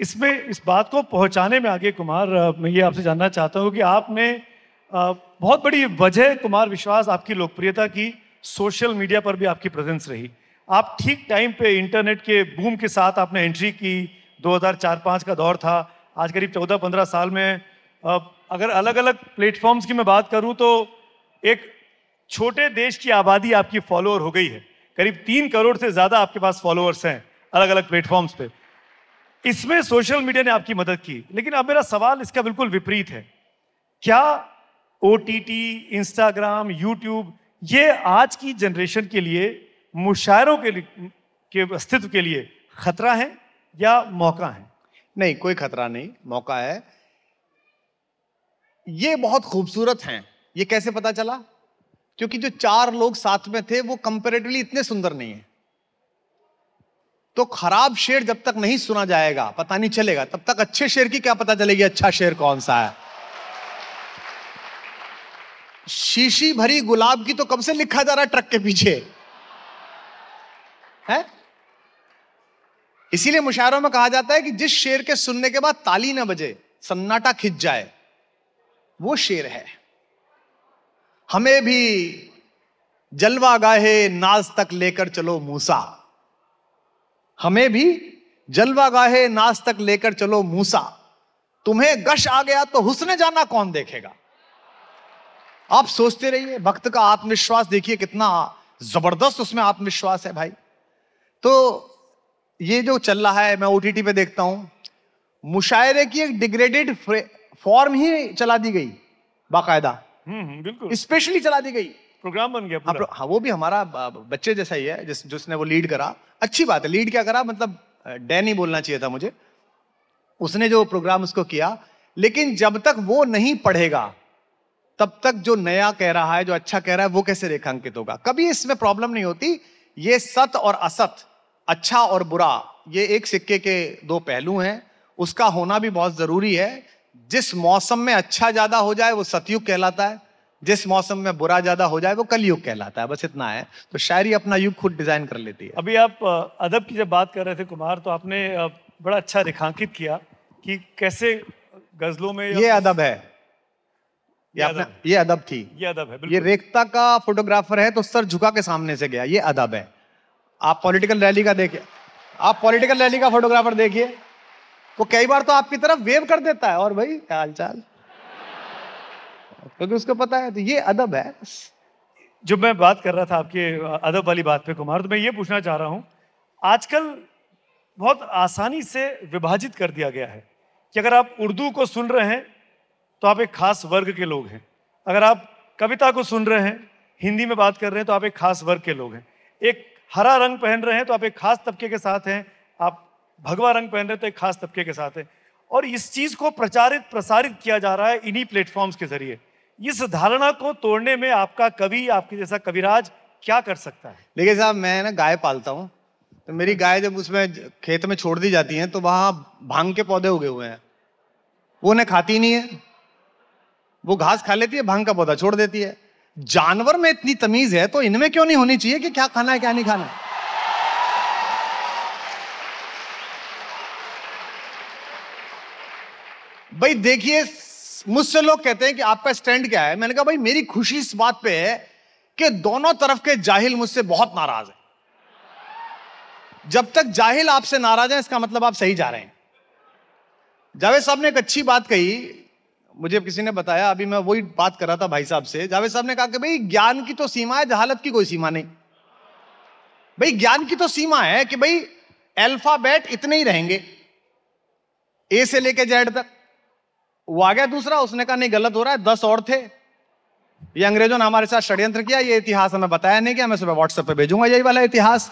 इसमें इस बात को पहुंचाने में आगे कुमार मैं ये आपसे जानना चाहता हूँ कि आपने बहुत बड़ी वजह कुमार विश्वास आपकी लोकप्रियता की सोशल मीडिया पर भी आपकी प्रेजेंस रही आप ठीक टाइम पे इंटरनेट के बूम के साथ आपने एंट्री की 2004-5 का दौर था आज करीब चौदह पंद्रह साल में अगर अलग अलग प्लेटफॉर्म्स की मैं बात करूं तो एक छोटे देश की आबादी आपकी फॉलोअर हो गई है करीब तीन करोड़ से ज़्यादा आपके पास फॉलोअर्स हैं अलग अलग प्लेटफॉर्म्स पे इसमें सोशल मीडिया ने आपकी मदद की लेकिन अब मेरा सवाल इसका बिल्कुल विपरीत है क्या O T T Instagram YouTube ये आज की जनरेशन के लिए मुशायरों के के अस्तित्व के लिए खतरा है या मौका है नहीं कोई खतरा नहीं मौका है ये बहुत खूबसूरत हैं ये कैसे पता चला क्योंकि जो चार लोग साथ में थे वो कंपेरेटिवली इतने सुंदर नहीं है तो खराब शेर जब तक नहीं सुना जाएगा पता नहीं चलेगा तब तक अच्छे शेर की क्या पता चलेगी अच्छा शेर कौन सा है शीशी भरी गुलाब की तो कब से लिखा जा रहा है ट्रक के पीछे है इसीलिए मुशायरों में कहा जाता है कि जिस शेर के सुनने के बाद ताली ना बजे सन्नाटा खिंच जाए वो शेर है हमें भी जलवा गाहे नाज तक लेकर चलो मूसा हमें भी जलवा गाहे नाज तक लेकर चलो मूसा तुम्हें गश आ गया तो हुसने जाना कौन देखेगा आप सोचते रहिए भक्त का आत्मविश्वास देखिए कितना जबरदस्त उसमें आत्मविश्वास है भाई तो ये जो चल रहा है मैं ओ पे देखता हूँ मुशायरे की एक डिग्रेडेड फॉर्म ही चला दी गई बाकायदा हम्म, हम्म, बिल्कुल स्पेशली चला दी गई प्रोग्राम बन गया पूरा। हाँ वो भी हमारा बच्चे जैसा ही है जिस जिसने वो लीड करा अच्छी बात है लीड क्या करा मतलब डैन ही बोलना चाहिए था मुझे उसने जो प्रोग्राम उसको किया लेकिन जब तक वो नहीं पढ़ेगा तब तक जो नया कह रहा है जो अच्छा कह रहा है वो कैसे रेखांकित होगा कभी इसमें प्रॉब्लम नहीं होती ये सत और असत अच्छा और बुरा ये एक सिक्के के दो पहलू हैं उसका होना भी बहुत ज़रूरी है जिस मौसम में अच्छा ज़्यादा हो जाए वो सतयुग कहलाता है जिस मौसम में बुरा ज्यादा हो जाए वो कलयुग कहलाता है बस इतना है तो शायरी अपना युग खुद डिजाइन कर लेती है अभी आप अदब की जब बात कर रहे थे कुमार तो आपने बड़ा अच्छा रेखांकित किया कि कैसे गजलों में ये अदब है ये आपने ये अदब थी ये अदब है ये रेखता का फोटोग्राफर है तो सर झुका के सामने से गया ये अदब है आप पॉलिटिकल रैली का देखिए आप पॉलिटिकल रैली का फोटोग्राफर देखिए वो कई बार तो आपकी तरफ वेव कर देता है और भाई हाल चाल क्योंकि उसको पता है तो ये अदब है जब मैं बात कर रहा था आपके अदब वाली बात पे कुमार तो मैं ये पूछना चाह रहा हूँ आजकल बहुत आसानी से विभाजित कर दिया गया है कि अगर आप उर्दू को सुन रहे हैं तो आप एक खास वर्ग के लोग हैं अगर आप कविता को सुन रहे हैं हिंदी में बात कर रहे हैं तो आप एक खास वर्ग के लोग हैं एक हरा रंग पहन रहे हैं तो आप एक खास तबके के साथ हैं आप भगवा रंग पहन रहे हैं तो एक खास तबके के साथ हैं और इस चीज़ को प्रचारित प्रसारित किया जा रहा है इन्हीं प्लेटफॉर्म्स के जरिए इस धारणा को तोड़ने में आपका कवि आपके जैसा कविराज क्या कर सकता है देखिए साहब मैं ना गाय पालता हूँ तो मेरी गाय जब उसमें खेत में छोड़ दी जाती है तो वहाँ भांग के पौधे उगे हुए हैं वो उन्हें खाती नहीं है वो घास खा लेती है भांग का पौधा छोड़ देती है जानवर में इतनी तमीज है तो इनमें क्यों नहीं होनी चाहिए कि क्या खाना है क्या नहीं खाना है भाई देखिए मुझसे लोग कहते हैं कि आपका स्टैंड क्या है मैंने कहा भाई मेरी खुशी इस बात पे है कि दोनों तरफ के जाहिल मुझसे बहुत नाराज है जब तक जाहिल आपसे नाराज है इसका मतलब आप सही जा रहे हैं जावेद साहब ने एक अच्छी बात कही मुझे किसी ने बताया अभी मैं वही बात कर रहा था भाई साहब से जावेद साहब ने कहा कि भाई ज्ञान की तो सीमा है जहालत की कोई सीमा नहीं भाई ज्ञान की तो सीमा है कि भाई अल्फाबेट इतने ही रहेंगे ए से लेके जेड तक वो आ गया दूसरा उसने कहा नहीं गलत हो रहा है दस और थे ये अंग्रेजों ने हमारे साथ षड्यंत्र किया ये इतिहास हमें बताया नहीं क्या मैं सुबह व्हाट्सएप पे भेजूंगा यही वाला इतिहास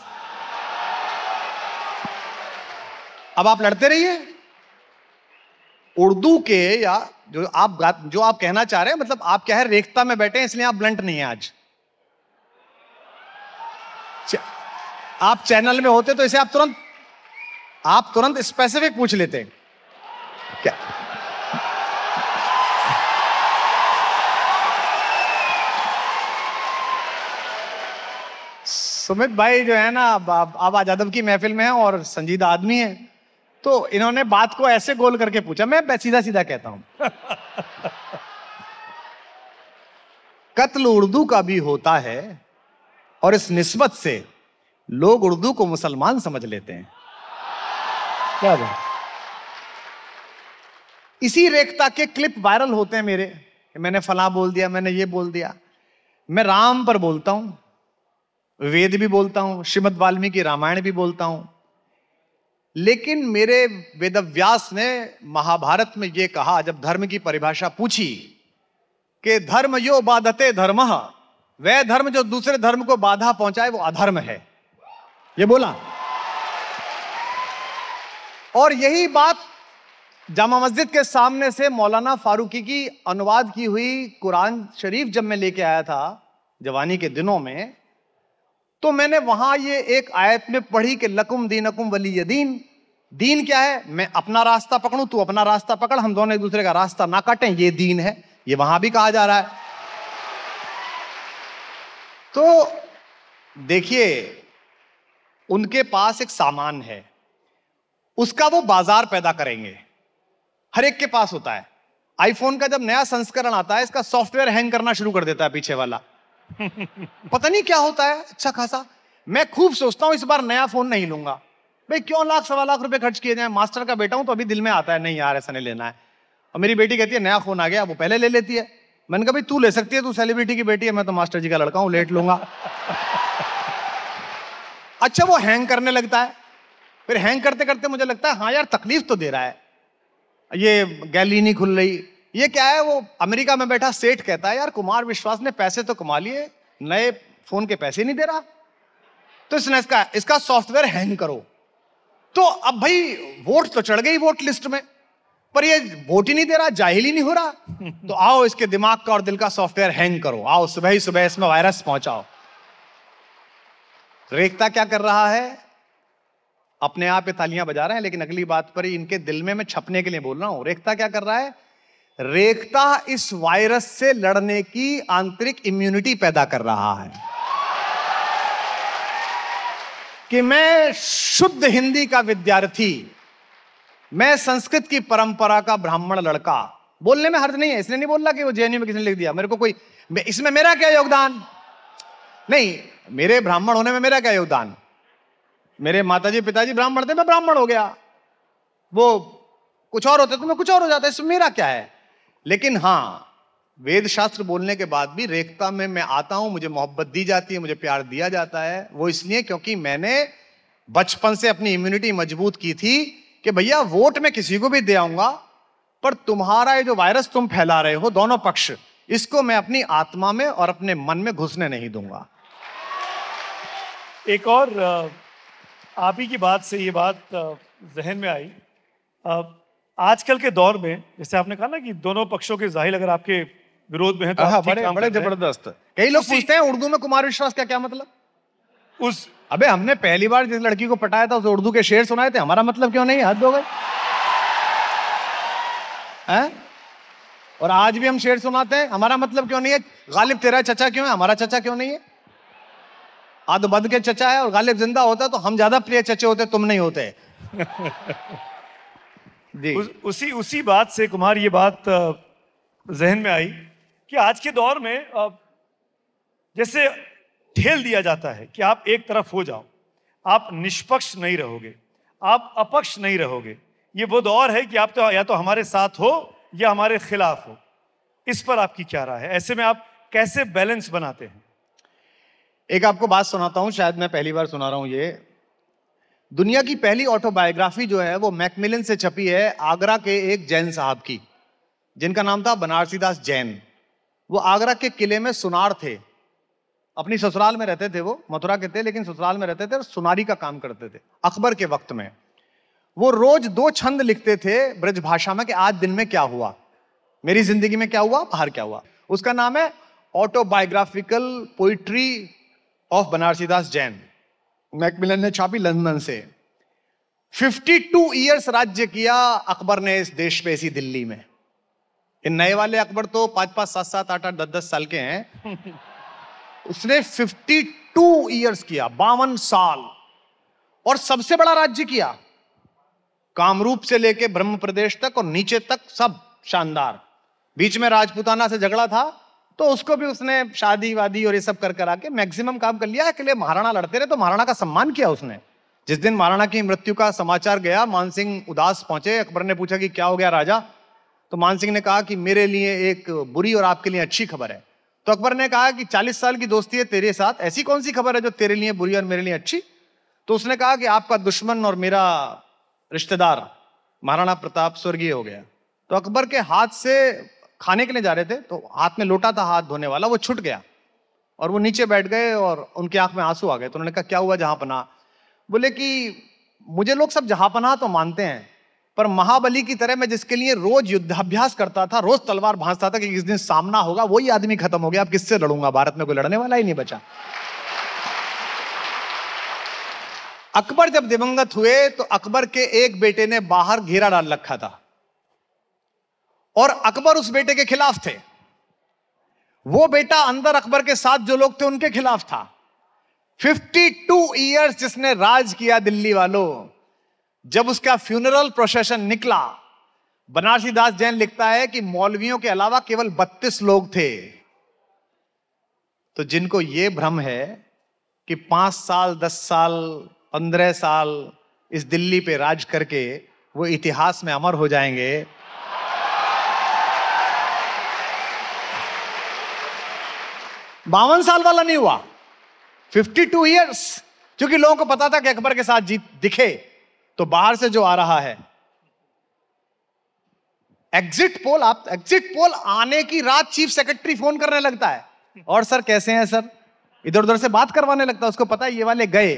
अब आप लड़ते रहिए उर्दू के या जो आप जो आप कहना चाह रहे हैं मतलब आप क्या है रेखता में बैठे हैं इसलिए आप ब्लंट नहीं है आज आप चैनल में होते तो इसे आप तुरंत आप तुरंत स्पेसिफिक पूछ लेते क्या सुमित भाई जो है ना अब आप, आजादव आज की महफिल में हैं और संजीदा आदमी हैं तो इन्होंने बात को ऐसे गोल करके पूछा मैं सीधा सीधा कहता हूं कत्ल उर्दू का भी होता है और इस निस्बत से लोग उर्दू को मुसलमान समझ लेते हैं क्या बात इसी रेखता के क्लिप वायरल होते हैं मेरे मैंने फला बोल दिया मैंने ये बोल दिया मैं राम पर बोलता हूं वेद भी बोलता हूं श्रीमद वाल्मीकि रामायण भी बोलता हूं लेकिन मेरे वेदव्यास ने महाभारत में यह कहा जब धर्म की परिभाषा पूछी कि धर्म यो बाधते धर्म वह धर्म जो दूसरे धर्म को बाधा पहुंचाए वो अधर्म है ये बोला और यही बात जामा मस्जिद के सामने से मौलाना फारूकी की अनुवाद की हुई कुरान शरीफ जब मैं लेके आया था जवानी के दिनों में तो मैंने वहां ये एक आयत में पढ़ी कि लकुम दीन अकुम वली यदीन दीन क्या है मैं अपना रास्ता पकड़ूं तू अपना रास्ता पकड़ हम दोनों एक दूसरे का रास्ता ना काटें ये दीन है ये वहां भी कहा जा रहा है तो देखिए उनके पास एक सामान है उसका वो बाजार पैदा करेंगे हर एक के पास होता है आईफोन का जब नया संस्करण आता है इसका सॉफ्टवेयर हैंग करना शुरू कर देता है पीछे वाला पता नहीं क्या होता है अच्छा खासा मैं खूब सोचता हूँ इस बार नया फोन नहीं लूंगा भाई क्यों लाख सवा लाख रुपए खर्च किए जाए मास्टर का बेटा हूं तो अभी दिल में आता है नहीं यार ऐसा नहीं लेना है और मेरी बेटी कहती है नया फोन आ गया वो पहले ले लेती है मैंने कहा भाई तू ले सकती है तू सेलिब्रिटी की बेटी है मैं तो मास्टर जी का लड़का हूँ लेट लूंगा अच्छा वो हैंग करने लगता है फिर हैंग करते करते मुझे लगता है हाँ यार तकलीफ तो दे रहा है ये गैली नहीं खुल रही ये क्या है वो अमेरिका में बैठा सेठ कहता है यार कुमार विश्वास ने पैसे तो कमा लिए नए फोन के पैसे नहीं दे रहा तो इसने इसका इसका सॉफ्टवेयर हैंग करो तो अब भाई वोट तो चढ़ गई वोट लिस्ट में पर ये वोट ही नहीं दे रहा जाहिल ही नहीं हो रहा तो आओ इसके दिमाग का और दिल का सॉफ्टवेयर हैंग करो आओ सुबह ही सुबह इसमें वायरस पहुंचाओ रेखता क्या कर रहा है अपने आप ये तालियां बजा रहे हैं लेकिन अगली बात पर ही इनके दिल में मैं छपने के लिए बोल रहा हूं रेखता क्या कर रहा है रेखता इस वायरस से लड़ने की आंतरिक इम्यूनिटी पैदा कर रहा है कि मैं शुद्ध हिंदी का विद्यार्थी मैं संस्कृत की परंपरा का ब्राह्मण लड़का बोलने में हर्ज नहीं है इसने नहीं बोला कि वो जेएनयू में किसने लिख दिया मेरे को कोई इसमें मेरा क्या योगदान नहीं मेरे ब्राह्मण होने में मेरा क्या योगदान मेरे माताजी पिताजी ब्राह्मण थे मैं ब्राह्मण हो गया वो कुछ और होते तो मैं कुछ और हो जाता इसमें मेरा क्या है लेकिन हाँ वेद शास्त्र बोलने के बाद भी रेखता में मैं आता हूं मुझे मोहब्बत दी जाती है मुझे प्यार दिया जाता है वो इसलिए क्योंकि मैंने बचपन से अपनी इम्यूनिटी मजबूत की थी कि भैया वोट में किसी को भी दे आऊंगा पर तुम्हारा ये जो वायरस तुम फैला रहे हो दोनों पक्ष इसको मैं अपनी आत्मा में और अपने मन में घुसने नहीं दूंगा एक और आप ही की बात से ये बात जहन में आई आजकल के दौर में जैसे आपने कहा ना कि दोनों पक्षों के जाहिर अगर आपके विरोध में है तो आप बड़े बड़े जबरदस्त कई लोग पूछते हैं उर्दू में कुमार विश्वास का क्या मतलब उस अबे हमने पहली बार जिस लड़की को पटाया था उसे उर्दू के शेर सुनाए थे हमारा मतलब क्यों नहीं हद हो गए हैं और आज भी हम शेर सुनाते हैं हमारा मतलब क्यों नहीं है गालिब तेरा चचा क्यों है हमारा चचा क्यों नहीं है आदमद के चचा है और गालिब जिंदा होता तो हम ज्यादा प्रिय चचे होते तुम नहीं होते उस, उसी उसी बात से कुमार ये बात जहन में आई कि आज के दौर में जैसे ठेल दिया जाता है कि आप एक तरफ हो जाओ आप निष्पक्ष नहीं रहोगे आप अपक्ष नहीं रहोगे ये वो दौर है कि आप तो या तो हमारे साथ हो या हमारे खिलाफ हो इस पर आपकी क्या राय है ऐसे में आप कैसे बैलेंस बनाते हैं एक आपको बात सुनाता हूँ शायद मैं पहली बार सुना रहा हूँ ये दुनिया की पहली ऑटोबायोग्राफी जो है वो मैकमिलन से छपी है आगरा के एक जैन साहब की जिनका नाम था बनारसीदास जैन वो आगरा के किले में सुनार थे अपनी ससुराल में रहते थे वो मथुरा के थे लेकिन ससुराल में रहते थे और सुनारी का काम करते थे अकबर के वक्त में वो रोज दो छंद लिखते थे ब्रज भाषा में कि आज दिन में क्या हुआ मेरी जिंदगी में क्या हुआ बाहर क्या हुआ उसका नाम है autobiographical poetry of Banarsidas Jain Macmillan ने छापी लंदन से 52 इयर्स राज्य किया अकबर ने इस देश पे इसी दिल्ली में इन नए वाले अकबर तो पांच पांच सात सात आठ आठ दस दस साल के हैं उसने 52 इयर्स किया बावन साल और सबसे बड़ा राज्य किया कामरूप से लेके ब्रह्म प्रदेश तक और नीचे तक सब शानदार बीच में राजपुताना से झगड़ा था तो उसको भी उसने शादी वादी और ये सब कर करा के मैक्सिमम काम कर लिया अकेले महाराणा लड़ते रहे तो महाराणा का सम्मान किया उसने जिस दिन महाराणा की मृत्यु का समाचार गया मानसिंह उदास पहुंचे अकबर ने पूछा कि क्या हो गया राजा तो मानसिंह ने कहा कि मेरे लिए एक बुरी और आपके लिए अच्छी खबर है तो अकबर ने कहा कि चालीस साल की दोस्ती है तेरे साथ ऐसी कौन सी खबर है जो तेरे लिए बुरी और मेरे लिए अच्छी तो उसने कहा कि आपका दुश्मन और मेरा रिश्तेदार महाराणा प्रताप स्वर्गीय हो गया तो अकबर के हाथ से खाने के लिए जा रहे थे तो हाथ में लोटा था हाथ धोने वाला वो छुट गया और वो नीचे बैठ गए और उनकी आंख में आंसू आ गए तो उन्होंने कहा क्या हुआ जहापना बोले कि मुझे लोग सब जहापना तो मानते हैं पर महाबली की तरह मैं जिसके लिए रोज युद्धाभ्यास करता था रोज तलवार भाजता था कि किस दिन सामना होगा वही आदमी खत्म हो गया अब किससे लड़ूंगा भारत में कोई लड़ने वाला ही नहीं बचा अकबर जब दिवंगत हुए तो अकबर के एक बेटे ने बाहर घेरा डाल रखा था और अकबर उस बेटे के खिलाफ थे वो बेटा अंदर अकबर के साथ जो लोग थे उनके खिलाफ था 52 इयर्स जिसने राज किया दिल्ली वालों जब उसका फ्यूनरल प्रोसेशन निकला बनारसी दास जैन लिखता है कि मौलवियों के अलावा केवल 32 लोग थे तो जिनको यह भ्रम है कि पांच साल दस साल पंद्रह साल इस दिल्ली पे राज करके वो इतिहास में अमर हो जाएंगे बावन साल वाला नहीं हुआ 52 टू ईयर्स क्योंकि लोगों को पता था कि अकबर के साथ जीत दिखे तो बाहर से जो आ रहा है एग्जिट पोल आप एग्जिट पोल आने की रात चीफ सेक्रेटरी फोन करने लगता है और सर कैसे हैं सर इधर उधर से बात करवाने लगता है उसको पता है ये वाले गए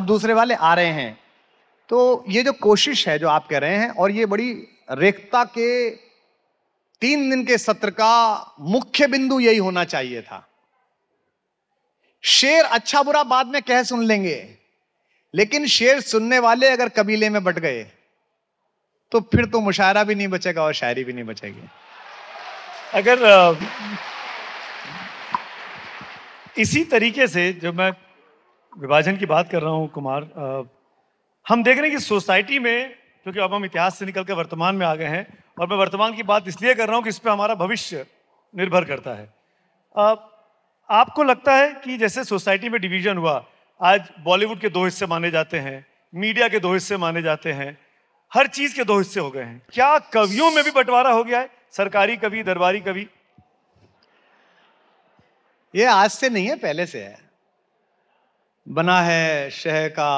अब दूसरे वाले आ रहे हैं तो ये जो कोशिश है जो आप कह रहे हैं और ये बड़ी रेखता के तीन दिन के सत्र का मुख्य बिंदु यही होना चाहिए था शेर अच्छा बुरा बाद में कह सुन लेंगे लेकिन शेर सुनने वाले अगर कबीले में बट गए तो फिर तो मुशायरा भी नहीं बचेगा और शायरी भी नहीं बचेगी अगर इसी तरीके से जो मैं विभाजन की बात कर रहा हूं कुमार हम देख रहे हैं कि सोसाइटी में क्योंकि अब हम इतिहास से निकल वर्तमान में आ गए हैं और मैं वर्तमान की बात इसलिए कर रहा हूँ कि इस पर हमारा भविष्य निर्भर करता है आ, आपको लगता है कि जैसे सोसाइटी में डिवीजन हुआ आज बॉलीवुड के दो हिस्से माने जाते हैं मीडिया के दो हिस्से माने जाते हैं हर चीज के दो हिस्से हो गए हैं क्या कवियों में भी बंटवारा हो गया है सरकारी कवि दरबारी कवि ये आज से नहीं है पहले से है बना है शह का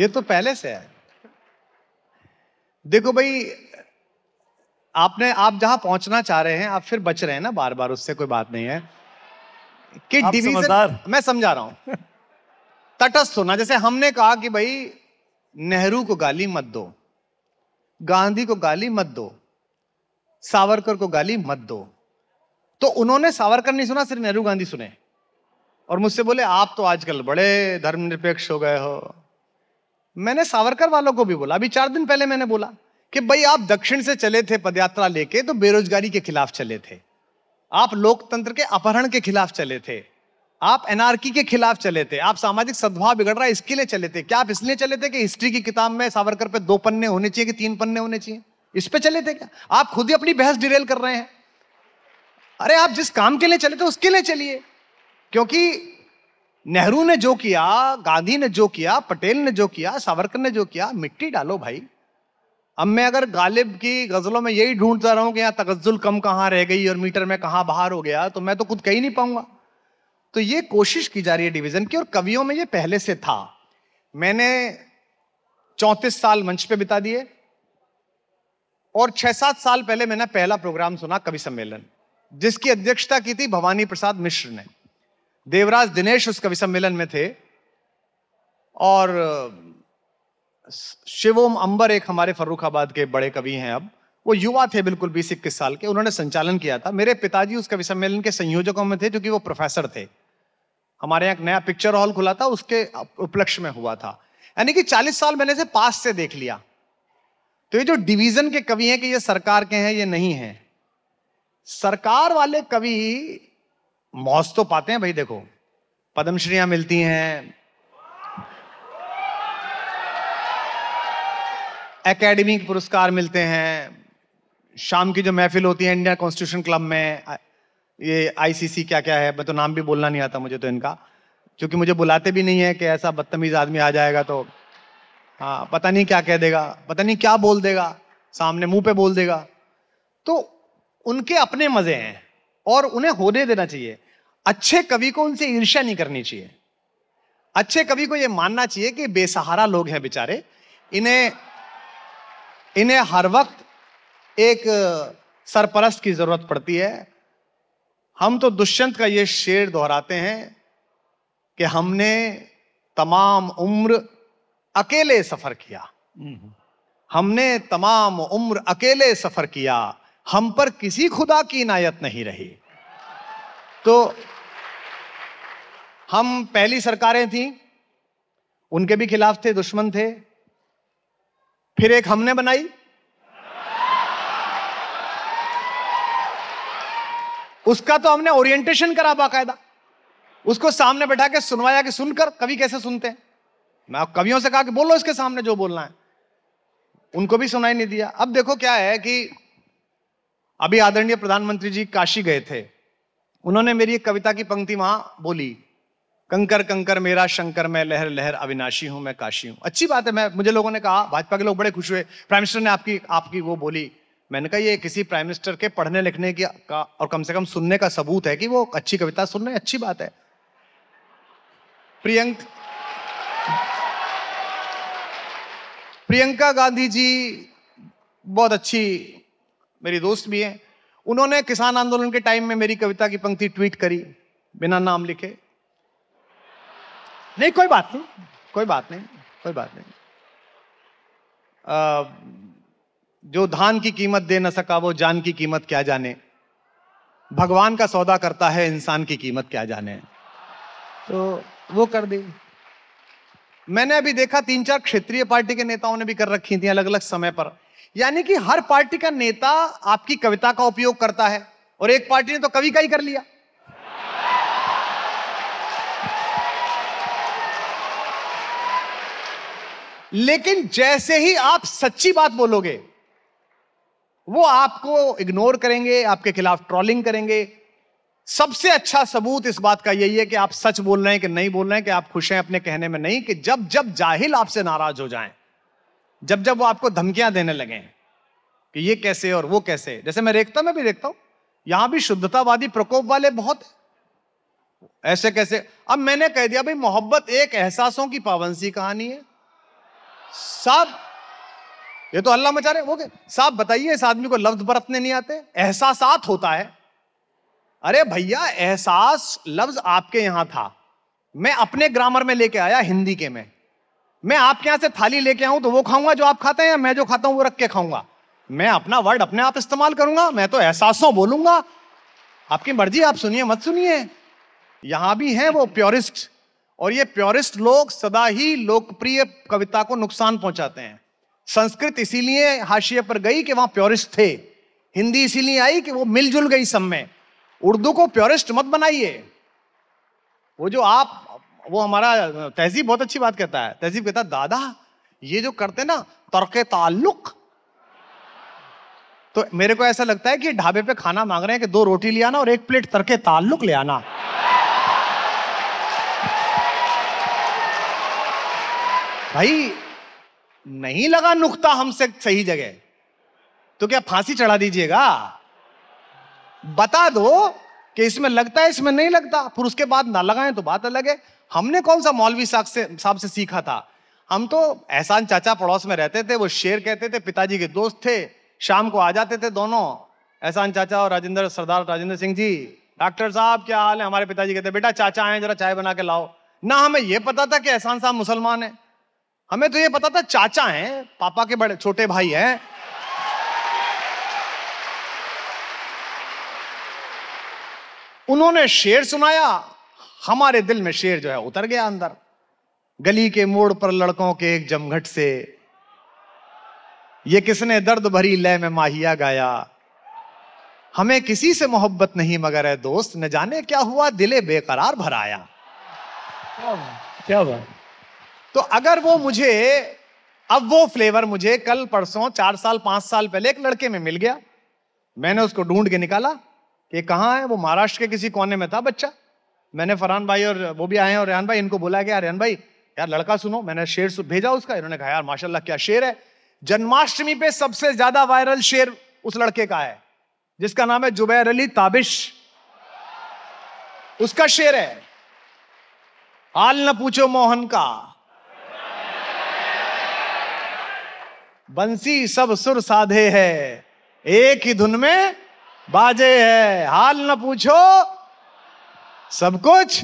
ये तो पहले से है देखो भाई आपने आप जहां पहुंचना चाह रहे हैं आप फिर बच रहे हैं ना बार बार उससे कोई बात नहीं है कि डिवीजन मैं समझा रहा हूं तटस्थ होना जैसे हमने कहा कि भाई नेहरू को गाली मत दो गांधी को गाली मत दो सावरकर को गाली मत दो तो उन्होंने सावरकर नहीं सुना सिर्फ नेहरू गांधी सुने और मुझसे बोले आप तो आजकल बड़े धर्मनिरपेक्ष हो गए हो मैंने सावरकर वालों को भी बोला अभी चार दिन पहले मैंने बोला कि भाई आप दक्षिण से चले थे पदयात्रा लेके तो बेरोजगारी के खिलाफ चले थे आप लोकतंत्र के अपहरण के खिलाफ चले थे आप एनआरकी के खिलाफ चले थे आप सामाजिक सद्भाव बिगड़ रहा है इसके लिए चले थे क्या आप इसलिए चले थे कि हिस्ट्री की किताब में सावरकर पे दो पन्ने होने चाहिए कि तीन पन्ने होने चाहिए इस पे चले थे क्या आप खुद ही अपनी बहस डिरेल कर रहे हैं अरे आप जिस काम के लिए चले थे उसके लिए चलिए क्योंकि नेहरू ने जो किया गांधी ने जो किया पटेल ने जो किया सावरकर ने जो किया मिट्टी डालो भाई अब मैं अगर गालिब की गजलों में यही ढूंढता रहा हूं कि यहाँ तगजुल कम कहाँ रह गई और मीटर में कहाँ बाहर हो गया तो मैं तो खुद ही नहीं पाऊंगा तो ये कोशिश की जा रही है डिवीज़न की और कवियों में ये पहले से था मैंने चौंतीस साल मंच पे बिता दिए और छह सात साल पहले मैंने पहला प्रोग्राम सुना कवि सम्मेलन जिसकी अध्यक्षता की थी भवानी प्रसाद मिश्र ने देवराज दिनेश उस कवि सम्मेलन में थे और शिवोम अंबर एक हमारे फर्रुखाबाद के बड़े कवि हैं अब वो युवा थे बिल्कुल बीस इक्कीस साल के उन्होंने संचालन किया था मेरे पिताजी उस कवि सम्मेलन के संयोजकों में थे जो कि वो प्रोफेसर थे हमारे यहाँ नया पिक्चर हॉल खुला था उसके उपलक्ष्य में हुआ था यानी कि चालीस साल मैंने से पास से देख लिया तो ये जो डिवीजन के कवि हैं कि ये सरकार के हैं ये नहीं है सरकार वाले कवि मौज तो पाते हैं भाई देखो पद्मश्रियां मिलती हैं एकेडमी पुरस्कार मिलते हैं शाम की जो महफिल होती है इंडिया कॉन्स्टिट्यूशन क्लब में ये आईसीसी क्या क्या है मैं तो नाम भी बोलना नहीं आता मुझे तो इनका क्योंकि मुझे बुलाते भी नहीं है कि ऐसा बदतमीज आदमी आ जाएगा तो हाँ पता नहीं क्या कह देगा पता नहीं क्या बोल देगा सामने मुंह पे बोल देगा तो उनके अपने मजे हैं और उन्हें होने देना चाहिए अच्छे कवि को उनसे ईर्ष्या नहीं करनी चाहिए अच्छे कवि को यह मानना चाहिए कि बेसहारा लोग हैं बेचारे इन्हें इन्हें हर वक्त एक सरपरस्त की जरूरत पड़ती है हम तो दुष्यंत का ये शेर दोहराते हैं कि हमने तमाम उम्र अकेले सफर किया हम्म। हमने तमाम उम्र अकेले सफर किया हम पर किसी खुदा की इनायत नहीं रही तो हम पहली सरकारें थी उनके भी खिलाफ थे दुश्मन थे फिर एक हमने बनाई उसका तो हमने ओरिएंटेशन करा बाकायदा उसको सामने बैठा के सुनवाया कि सुनकर कवि कैसे सुनते हैं मैं कवियों से कहा कि बोलो इसके सामने जो बोलना है उनको भी सुनाई नहीं दिया अब देखो क्या है कि अभी आदरणीय प्रधानमंत्री जी काशी गए थे उन्होंने मेरी एक कविता की पंक्ति वहां बोली कंकर कंकर मेरा शंकर मैं लहर लहर अविनाशी हूं मैं काशी हूं अच्छी बात है मैं मुझे लोगों ने कहा भाजपा के लोग बड़े खुश हुए प्राइम मिनिस्टर ने आपकी आपकी वो बोली मैंने कहा ये किसी प्राइम मिनिस्टर के पढ़ने लिखने की का और कम से कम सुनने का सबूत है कि वो अच्छी कविता सुन रहे अच्छी बात है प्रियंक प्रियंका गांधी जी बहुत अच्छी मेरी दोस्त भी हैं उन्होंने किसान आंदोलन के टाइम में मेरी कविता की पंक्ति ट्वीट करी बिना नाम लिखे नहीं कोई बात नहीं कोई बात नहीं कोई बात नहीं आ, जो धान की कीमत दे न सका वो जान की कीमत क्या जाने भगवान का सौदा करता है इंसान की कीमत क्या जाने तो वो कर दी मैंने अभी देखा तीन चार क्षेत्रीय पार्टी के नेताओं ने भी कर रखी थी अलग अलग समय पर यानी कि हर पार्टी का नेता आपकी कविता का उपयोग करता है और एक पार्टी ने तो कवि का ही कर लिया लेकिन जैसे ही आप सच्ची बात बोलोगे वो आपको इग्नोर करेंगे आपके खिलाफ ट्रॉलिंग करेंगे सबसे अच्छा सबूत इस बात का यही है कि आप सच बोल रहे हैं कि नहीं बोल रहे हैं कि आप खुश हैं अपने कहने में नहीं कि जब जब जाहिल आपसे नाराज हो जाएं जब जब वो आपको धमकियां देने लगे कि ये कैसे और वो कैसे जैसे मैं रेखता में भी देखता हूं यहां भी शुद्धतावादी प्रकोप वाले बहुत ऐसे कैसे अब मैंने कह दिया भाई मोहब्बत एक एहसासों की पावनसी कहानी है साहब ये तो अल्लाह मचा रहे वो के साहब बताइए इस आदमी को लफ्ज बरतने नहीं आते एहसासात होता है अरे भैया एहसास लफ्ज आपके यहां था मैं अपने ग्रामर में लेके आया हिंदी के में मैं आपके यहां से थाली लेके आऊं तो वो खाऊंगा जो आप खाते हैं या मैं जो खाता हूं वो रख के खाऊंगा मैं अपना वर्ड अपने आप इस्तेमाल करूंगा मैं तो एहसासों बोलूंगा आपकी मर्जी आप सुनिए मत सुनिए यहां भी है वो प्योरिस्ट और ये प्योरिस्ट लोग सदा ही लोकप्रिय कविता को नुकसान पहुंचाते हैं संस्कृत इसीलिए हाशिए पर गई कि वहां प्योरिस्ट थे हिंदी इसीलिए आई कि वो मिलजुल गई सब में उर्दू को प्योरिस्ट मत बनाइए वो जो आप वो हमारा तहजीब बहुत अच्छी बात कहता है तहजीब कहता है दादा ये जो करते ना तर्क ताल्लुक तो मेरे को ऐसा लगता है कि ढाबे पे खाना मांग रहे हैं कि दो रोटी ले आना और एक प्लेट तर्क ताल्लुक ले आना भाई नहीं लगा नुकता हमसे सही जगह तो क्या फांसी चढ़ा दीजिएगा बता दो कि इसमें लगता है इसमें नहीं लगता फिर उसके बाद ना लगाएं तो बात अलग है हमने कौन सा मौलवी साहब से साहब से सीखा था हम तो एहसान चाचा पड़ोस में रहते थे वो शेर कहते थे पिताजी के दोस्त थे शाम को आ जाते थे दोनों एहसान चाचा और राजेंद्र सरदार राजेंद्र सिंह जी डॉक्टर साहब क्या हाल है हमारे पिताजी कहते बेटा चाचा आए जरा चाय बना के लाओ ना हमें यह पता था कि एहसान साहब मुसलमान है हमें तो ये पता था चाचा हैं पापा के बड़े छोटे भाई हैं उन्होंने शेर सुनाया हमारे दिल में शेर जो है उतर गया अंदर गली के मोड़ पर लड़कों के एक जमघट से ये किसने दर्द भरी लय में माहिया गाया हमें किसी से मोहब्बत नहीं मगर है दोस्त न जाने क्या हुआ दिले बेकरार भराया क्या बात क्या बात तो अगर वो मुझे अब वो फ्लेवर मुझे कल परसों चार साल पांच साल पहले एक लड़के में मिल गया मैंने उसको ढूंढ के निकाला कि कहाँ है वो महाराष्ट्र के किसी कोने में था बच्चा मैंने फरहान भाई और वो भी आए हैं और रेहान भाई इनको बोला यार रेहान भाई यार लड़का सुनो मैंने शेर सु... भेजा उसका इन्होंने कहा यार माशाल्लाह क्या शेर है जन्माष्टमी पे सबसे ज्यादा वायरल शेर उस लड़के का है जिसका नाम है जुबैर अली ताबिश उसका शेर है हाल न पूछो मोहन का बंसी सब सुर साधे है एक ही धुन में बाजे है हाल न पूछो सब कुछ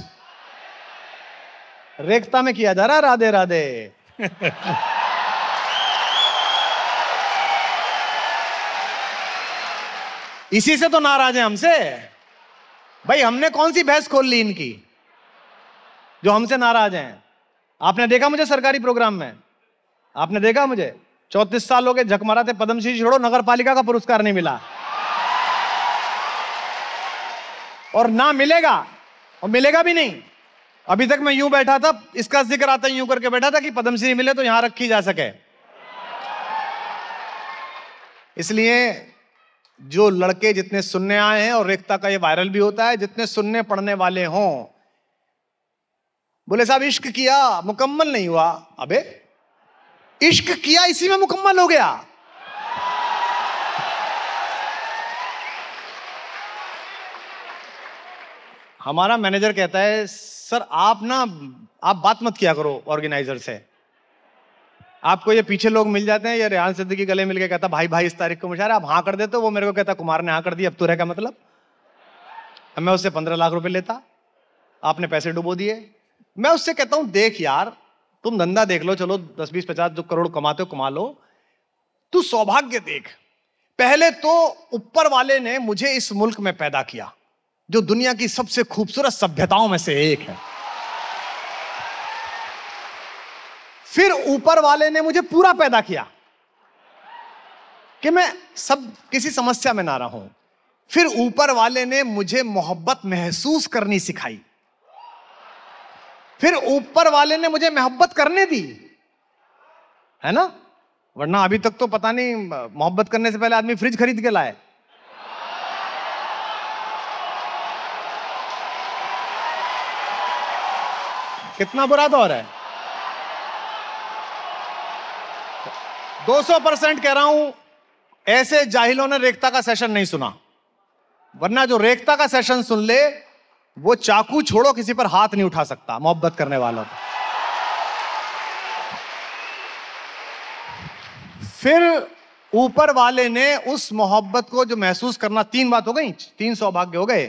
रेखता में किया जा रहा राधे राधे इसी से तो नाराज है हमसे भाई हमने कौन सी बहस खोल ली इनकी जो हमसे नाराज हैं आपने देखा मुझे सरकारी प्रोग्राम में आपने देखा मुझे चौतीस साल हो गए झक मारा थे पद्मश्री छोड़ो नगर पालिका का पुरस्कार नहीं मिला और ना मिलेगा और मिलेगा भी नहीं अभी तक मैं यूं बैठा था इसका जिक्र आता यूं करके बैठा था कि पद्मश्री मिले तो यहां रखी जा सके इसलिए जो लड़के जितने सुनने आए हैं और रेखता का ये वायरल भी होता है जितने सुनने पढ़ने वाले हों बोले साहब इश्क किया मुकम्मल नहीं हुआ अबे इश्क किया इसी में मुकम्मल हो गया हमारा मैनेजर कहता है सर आप ना आप बात मत किया करो ऑर्गेनाइजर से आपको ये पीछे लोग मिल जाते हैं ये रेहान सिद्दीकी गले मिल के कहता भाई भाई इस तारीख को मुशारे आप हाँ कर देते हो वो मेरे को कहता कुमार ने हाँ कर दी अब तो रह का मतलब मैं उससे पंद्रह लाख रुपए लेता आपने पैसे डुबो दिए मैं उससे कहता हूँ देख यार तुम धंधा देख लो चलो दस बीस पचास जो करोड़ कमाते हो कमा लो तू सौभाग्य देख पहले तो ऊपर वाले ने मुझे इस मुल्क में पैदा किया जो दुनिया की सबसे खूबसूरत सभ्यताओं में से एक है फिर ऊपर वाले ने मुझे पूरा पैदा किया कि मैं सब किसी समस्या में ना रहूं फिर ऊपर वाले ने मुझे मोहब्बत महसूस करनी सिखाई फिर ऊपर वाले ने मुझे मोहब्बत करने दी है ना वरना अभी तक तो पता नहीं मोहब्बत करने से पहले आदमी फ्रिज खरीद के लाए कितना बुरा दौर है 200 परसेंट कह रहा हूं ऐसे जाहिलों ने रेखता का सेशन नहीं सुना वरना जो रेखता का सेशन सुन ले वो चाकू छोड़ो किसी पर हाथ नहीं उठा सकता मोहब्बत करने वालों को फिर ऊपर वाले ने उस मोहब्बत को जो महसूस करना तीन बात हो गई तीन सौभाग्य हो गए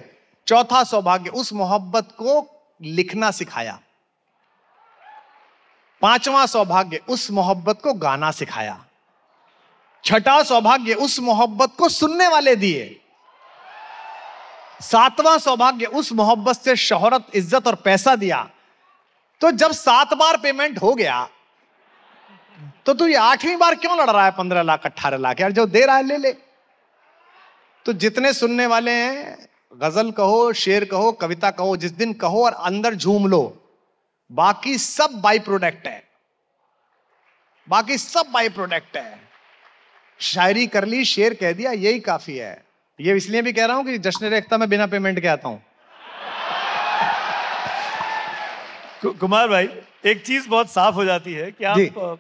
चौथा सौभाग्य उस मोहब्बत को लिखना सिखाया पांचवा सौभाग्य उस मोहब्बत को गाना सिखाया छठा सौभाग्य उस मोहब्बत को सुनने वाले दिए सातवां सौभाग्य उस मोहब्बत से शोहरत इज्जत और पैसा दिया तो जब सात बार पेमेंट हो गया तो तू ये आठवीं बार क्यों लड़ रहा है पंद्रह लाख अट्ठारह लाख यार जो दे रहा है ले ले तो जितने सुनने वाले हैं गजल कहो शेर कहो कविता कहो जिस दिन कहो और अंदर झूम लो बाकी सब बाई प्रोडक्ट है बाकी सब बाई प्रोडक्ट है शायरी कर ली शेर कह दिया यही काफी है ये इसलिए भी कह रहा हूं कि जश्न रेखता में बिना पेमेंट के आता हूं कुमार भाई एक चीज बहुत साफ हो जाती है कि आप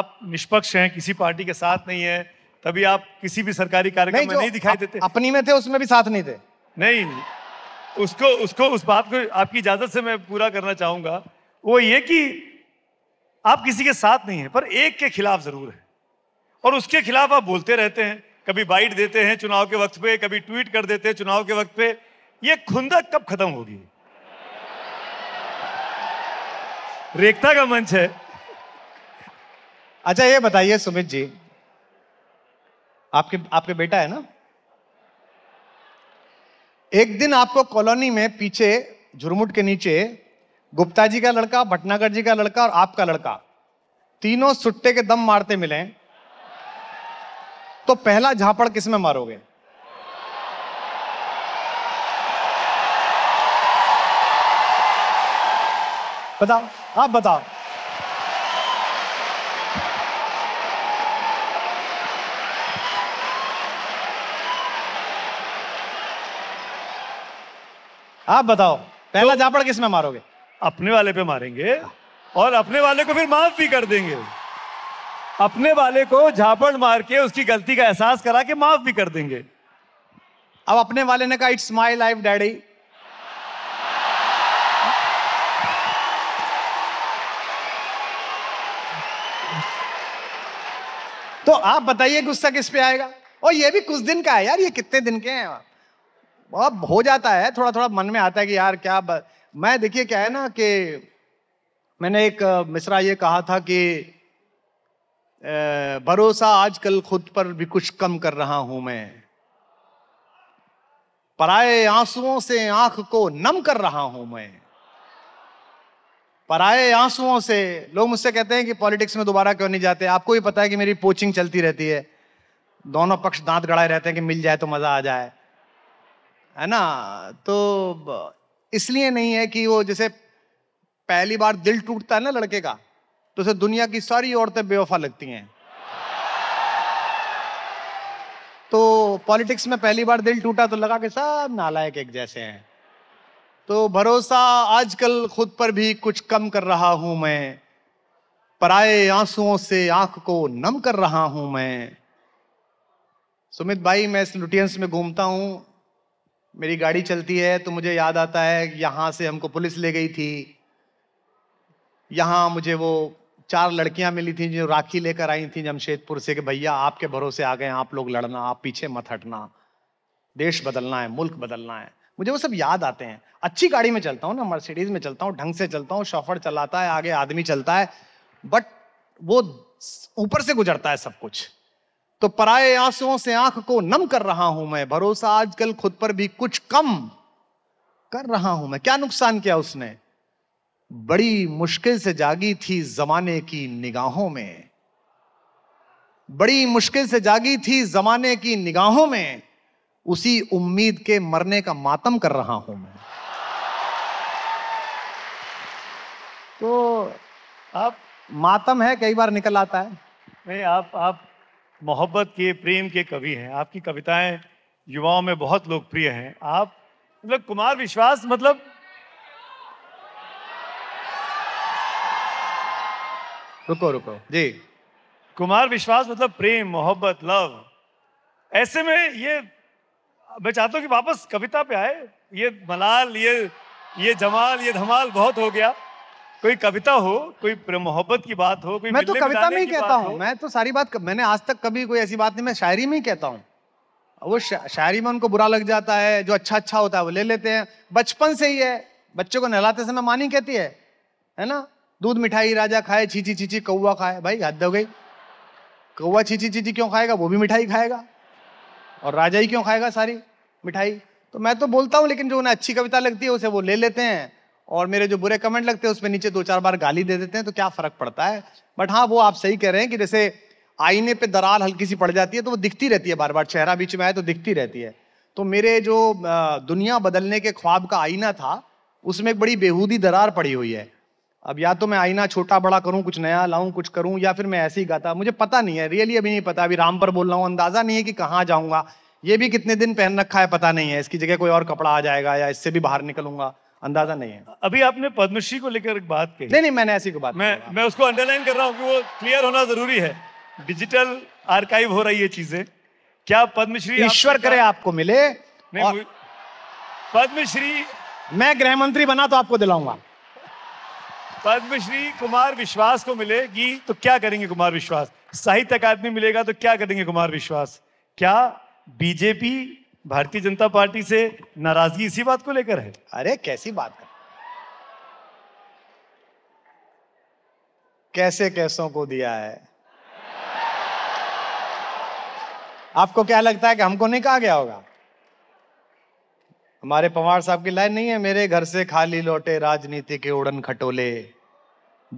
आप निष्पक्ष हैं किसी पार्टी के साथ नहीं है तभी आप किसी भी सरकारी कार्यक्रम में नहीं दिखाई देते अपनी में थे उसमें भी साथ नहीं थे नहीं उसको उसको उस बात को आपकी इजाजत से मैं पूरा करना चाहूंगा वो ये कि आप किसी के साथ नहीं है पर एक के खिलाफ जरूर है और उसके खिलाफ आप बोलते रहते हैं कभी बाइट देते हैं चुनाव के वक्त पे कभी ट्वीट कर देते हैं चुनाव के वक्त पे ये खुंदक कब खत्म होगी रेखता का मंच है अच्छा ये बताइए सुमित जी आपके आपके बेटा है ना एक दिन आपको कॉलोनी में पीछे झुरमुट के नीचे गुप्ता जी का लड़का भटनागर जी का लड़का और आपका लड़का तीनों सुट्टे के दम मारते मिले तो पहला झापड़ किस में मारोगे बताओ आप बताओ आप बताओ पहला तो झापड़ किस में मारोगे अपने वाले पे मारेंगे और अपने वाले को फिर माफ भी कर देंगे अपने वाले को झापड़ मार के उसकी गलती का एहसास करा के माफ भी कर देंगे अब अपने वाले ने कहा इट्स माई लाइफ डैडी तो आप बताइए गुस्सा किस पे आएगा और ये भी कुछ दिन का है यार ये कितने दिन के हैं अब हो जाता है थोड़ा थोड़ा मन में आता है कि यार क्या मैं देखिए क्या है ना कि मैंने एक मिश्रा ये कहा था कि भरोसा आजकल खुद पर भी कुछ कम कर रहा हूं मैं पराए आंसुओं से आंख को नम कर रहा हूं मैं पराए आंसुओं से लोग मुझसे कहते हैं कि पॉलिटिक्स में दोबारा क्यों नहीं जाते आपको भी पता है कि मेरी पोचिंग चलती रहती है दोनों पक्ष दांत गड़ाए रहते हैं कि मिल जाए तो मज़ा आ जाए है ना तो इसलिए नहीं है कि वो जैसे पहली बार दिल टूटता है ना लड़के का तो उसे दुनिया की सारी औरतें बेवफा लगती हैं तो पॉलिटिक्स में पहली बार दिल टूटा तो लगा कि सब नालायक एक जैसे हैं तो भरोसा आजकल खुद पर भी कुछ कम कर रहा हूं मैं पराए आंसुओं से आंख को नम कर रहा हूं मैं सुमित भाई मैं इस लुटियंस में घूमता हूं मेरी गाड़ी चलती है तो मुझे याद आता है यहां से हमको पुलिस ले गई थी यहां मुझे वो चार लड़कियां मिली थी जो राखी लेकर आई थी जमशेदपुर से कि भैया आपके भरोसे आ गए आप लोग लड़ना आप पीछे मत हटना देश बदलना है मुल्क बदलना है मुझे वो सब याद आते हैं अच्छी गाड़ी में चलता हूँ ना मर्सिडीज में चलता हूँ ढंग से चलता हूँ शॉफर चलाता है आगे आदमी चलता है बट वो ऊपर से गुजरता है सब कुछ तो पराए आंसुओं से आंख को नम कर रहा हूं मैं भरोसा आजकल खुद पर भी कुछ कम कर रहा हूं मैं क्या नुकसान किया उसने बड़ी मुश्किल से जागी थी जमाने की निगाहों में बड़ी मुश्किल से जागी थी जमाने की निगाहों में उसी उम्मीद के मरने का मातम कर रहा हूं मैं तो आप मातम है कई बार निकल आता है नहीं आप आप मोहब्बत के प्रेम के कवि हैं आपकी कविताएं युवाओं में बहुत लोकप्रिय हैं आप मतलब कुमार विश्वास मतलब रुको रुको जी कुमार विश्वास मतलब प्रेम मोहब्बत लव ऐसे में ये मैं चाहता हूँ कि वापस कविता पे आए ये मलाल ये ये जमाल ये धमाल बहुत हो गया कोई कविता हो कोई मोहब्बत की बात हो कोई मैं तो कविता में ही कहता हूँ मैं तो सारी बात मैंने आज तक कभी कोई ऐसी बात नहीं मैं शायरी में ही कहता हूँ वो शायरी में उनको बुरा लग जाता है जो अच्छा अच्छा होता है वो ले लेते हैं बचपन से ही है बच्चों को नहलाते समय मानी कहती है है ना दूध मिठाई राजा खाए छीची छीची कौवा खाए भाई हद हो गई कौवा छीची छीची क्यों खाएगा वो भी मिठाई खाएगा और राजा ही क्यों खाएगा सारी मिठाई तो मैं तो बोलता हूँ लेकिन जो उन्हें अच्छी कविता लगती है उसे वो ले लेते हैं और मेरे जो बुरे कमेंट लगते हैं उसमें नीचे दो चार बार गाली दे देते हैं तो क्या फर्क पड़ता है बट हाँ वो आप सही कह रहे हैं कि जैसे आईने पे दरार हल्की सी पड़ जाती है तो वो दिखती रहती है बार बार चेहरा बीच में आए तो दिखती रहती है तो मेरे जो दुनिया बदलने के ख्वाब का आईना था उसमें एक बड़ी बेहूदी दरार पड़ी हुई है अब या तो मैं आईना छोटा बड़ा करूं कुछ नया लाऊं कुछ करूं या फिर मैं ऐसे ही गाता मुझे पता नहीं है रियली अभी नहीं पता अभी राम पर बोल रहा हूँ अंदाजा नहीं है कि कहाँ जाऊंगा ये भी कितने दिन पहन रखा है पता नहीं है इसकी जगह कोई और कपड़ा आ जाएगा या इससे भी बाहर निकलूंगा अंदाजा नहीं है अभी आपने पद्मश्री को लेकर एक बात की नहीं नहीं मैंने ऐसी को बात मैं मैं उसको अंडरलाइन कर रहा हूँ कि वो क्लियर होना जरूरी है डिजिटल आर्काइव हो रही है चीजें क्या पद्मश्री ईश्वर करे आपको मिले पद्मश्री मैं गृह मंत्री बना तो आपको दिलाऊंगा पद्मश्री कुमार विश्वास को मिलेगी तो क्या करेंगे कुमार विश्वास साहित्य अकादमी मिलेगा तो क्या करेंगे कुमार विश्वास क्या बीजेपी भारतीय जनता पार्टी से नाराजगी इसी बात को लेकर है अरे कैसी बात कर कैसे कैसों को दिया है आपको क्या लगता है कि हमको नहीं कहा गया होगा हमारे पवार साहब की लाइन नहीं है मेरे घर से खाली लौटे राजनीति के उड़न खटोले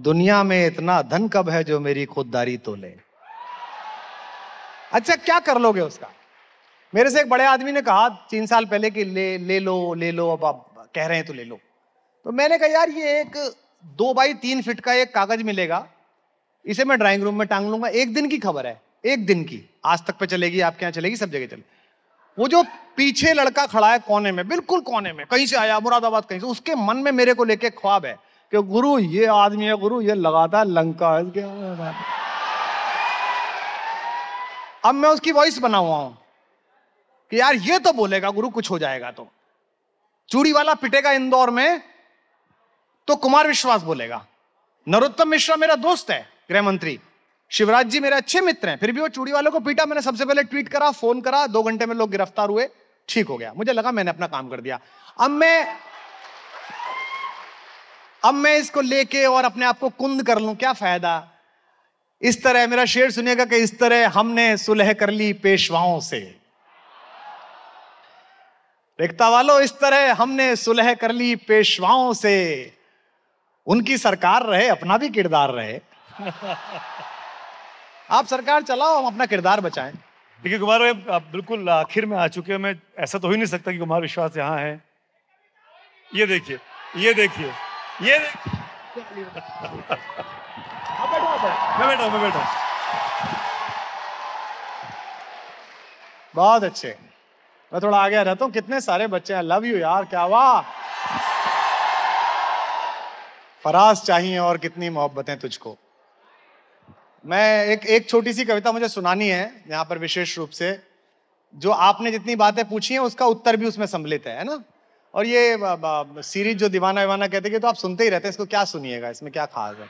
दुनिया में इतना धन कब है जो मेरी खुददारी तोले अच्छा क्या कर लोगे उसका मेरे से एक बड़े आदमी ने कहा तीन साल पहले कि ले ले लो ले लो अब आप कह रहे हैं तो ले लो तो मैंने कहा यार ये एक दो बाई तीन फिट का एक कागज मिलेगा इसे मैं ड्राइंग रूम में टांग लूंगा एक दिन की खबर है एक दिन की आज तक पे चलेगी आपके यहाँ चलेगी सब जगह चलेगी वो जो पीछे लड़का खड़ा है कोने में बिल्कुल कोने में कहीं से आया मुरादाबाद कहीं से उसके मन में मेरे को लेके ख्वाब है कि गुरु ये आदमी है गुरु ये है लंका है अब मैं उसकी वॉइस बना हुआ हूं कि यार ये तो बोलेगा गुरु कुछ हो जाएगा तो चूड़ी वाला पिटेगा इंदौर में तो कुमार विश्वास बोलेगा नरोत्तम मिश्रा मेरा दोस्त है गृह मंत्री शिवराज जी मेरे अच्छे मित्र हैं फिर भी वो चूड़ी वालों को पीटा मैंने सबसे पहले ट्वीट करा फोन करा दो घंटे में लोग गिरफ्तार हुए ठीक हो गया मुझे लगा मैंने अपना काम कर दिया अब मैं अब मैं इसको लेके और अपने आप को कुंद कर लूं क्या फायदा इस तरह मेरा शेर सुनिएगा कि इस तरह हमने सुलह कर ली पेशवाओं से रिक्ता वालों इस तरह हमने सुलह कर ली पेशवाओं से उनकी सरकार रहे अपना भी किरदार रहे आप सरकार चलाओ हम अपना किरदार बचाएं देखिए कुमार भाई आप बिल्कुल आखिर में आ चुके हैं मैं ऐसा तो ही नहीं सकता कि कुमार विश्वास यहाँ है ये देखिए ये देखिए ये देखिए मैं बैठा मैं बैठा बहुत अच्छे मैं थोड़ा आगे रहता हूँ कितने सारे बच्चे हैं लव यू यार क्या वाह फराज चाहिए और कितनी मोहब्बतें तुझको मैं एक एक छोटी सी कविता मुझे सुनानी है यहाँ पर विशेष रूप से जो आपने जितनी बातें पूछी हैं उसका उत्तर भी उसमें सम्मिलित है ना और ये बा, बा, सीरीज जो दीवाना विवाना कहते हैं तो आप सुनते ही रहते हैं इसको क्या सुनिएगा इसमें क्या खास है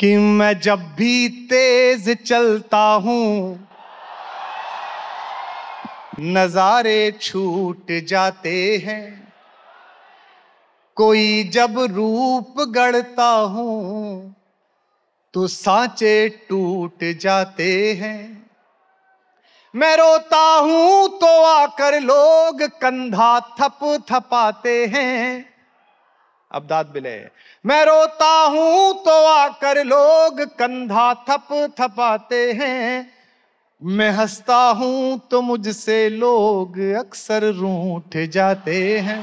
कि मैं जब भी तेज चलता हूं नजारे छूट जाते हैं कोई जब रूप गढ़ता हूं तो सांचे टूट जाते हैं मैं रोता हूं तो आकर लोग कंधा थप थपाते हैं अब दाद बिले मैं रोता हूं तो आकर लोग कंधा थप थपाते हैं मैं हंसता हूं तो मुझसे लोग अक्सर रूठ जाते हैं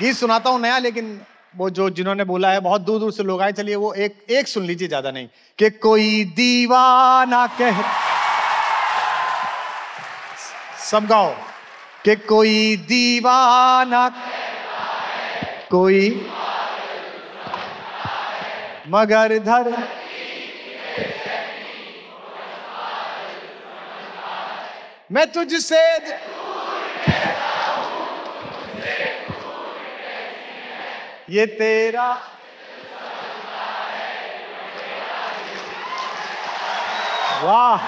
गीत सुनाता हूँ नया लेकिन वो जो जिन्होंने बोला है बहुत दूर दूर से लोग आए चलिए वो एक एक सुन लीजिए ज्यादा नहीं कि कोई दीवाना कह सब गाओ कि कोई दीवाना कोई मगर धर मैं तुझसे ये तेरा वाह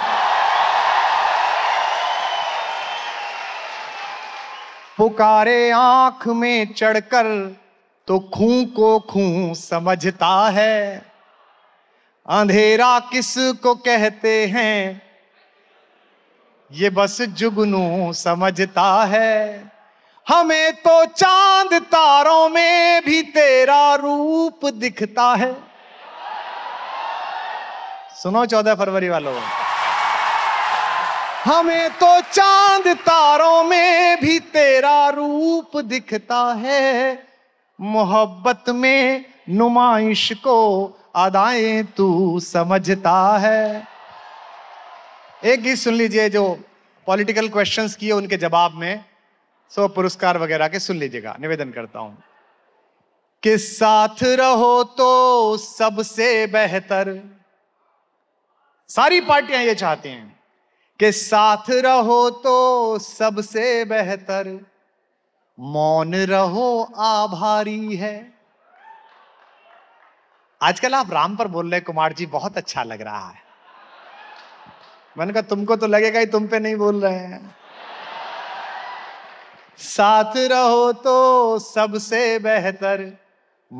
पुकारे आंख में चढ़कर तो खूं को खूं समझता है अंधेरा किस को कहते हैं ये बस जुगनू समझता है हमें तो चांद तारों में भी तेरा रूप दिखता है सुनो चौदह फरवरी वालों हमें तो चांद तारों में भी तेरा रूप दिखता है मोहब्बत में नुमाइश को अदाएं तू समझता है एक गीत सुन लीजिए जो पॉलिटिकल क्वेश्चंस किए उनके जवाब में सो पुरस्कार वगैरह के सुन लीजिएगा निवेदन करता हूं कि साथ रहो तो सबसे बेहतर सारी पार्टियां ये चाहती हैं कि साथ रहो तो सबसे बेहतर मौन रहो आभारी है आजकल आप राम पर बोल रहे कुमार जी बहुत अच्छा लग रहा है मैंने कहा तुमको तो लगेगा ही तुम पे नहीं बोल रहे हैं साथ रहो तो सबसे बेहतर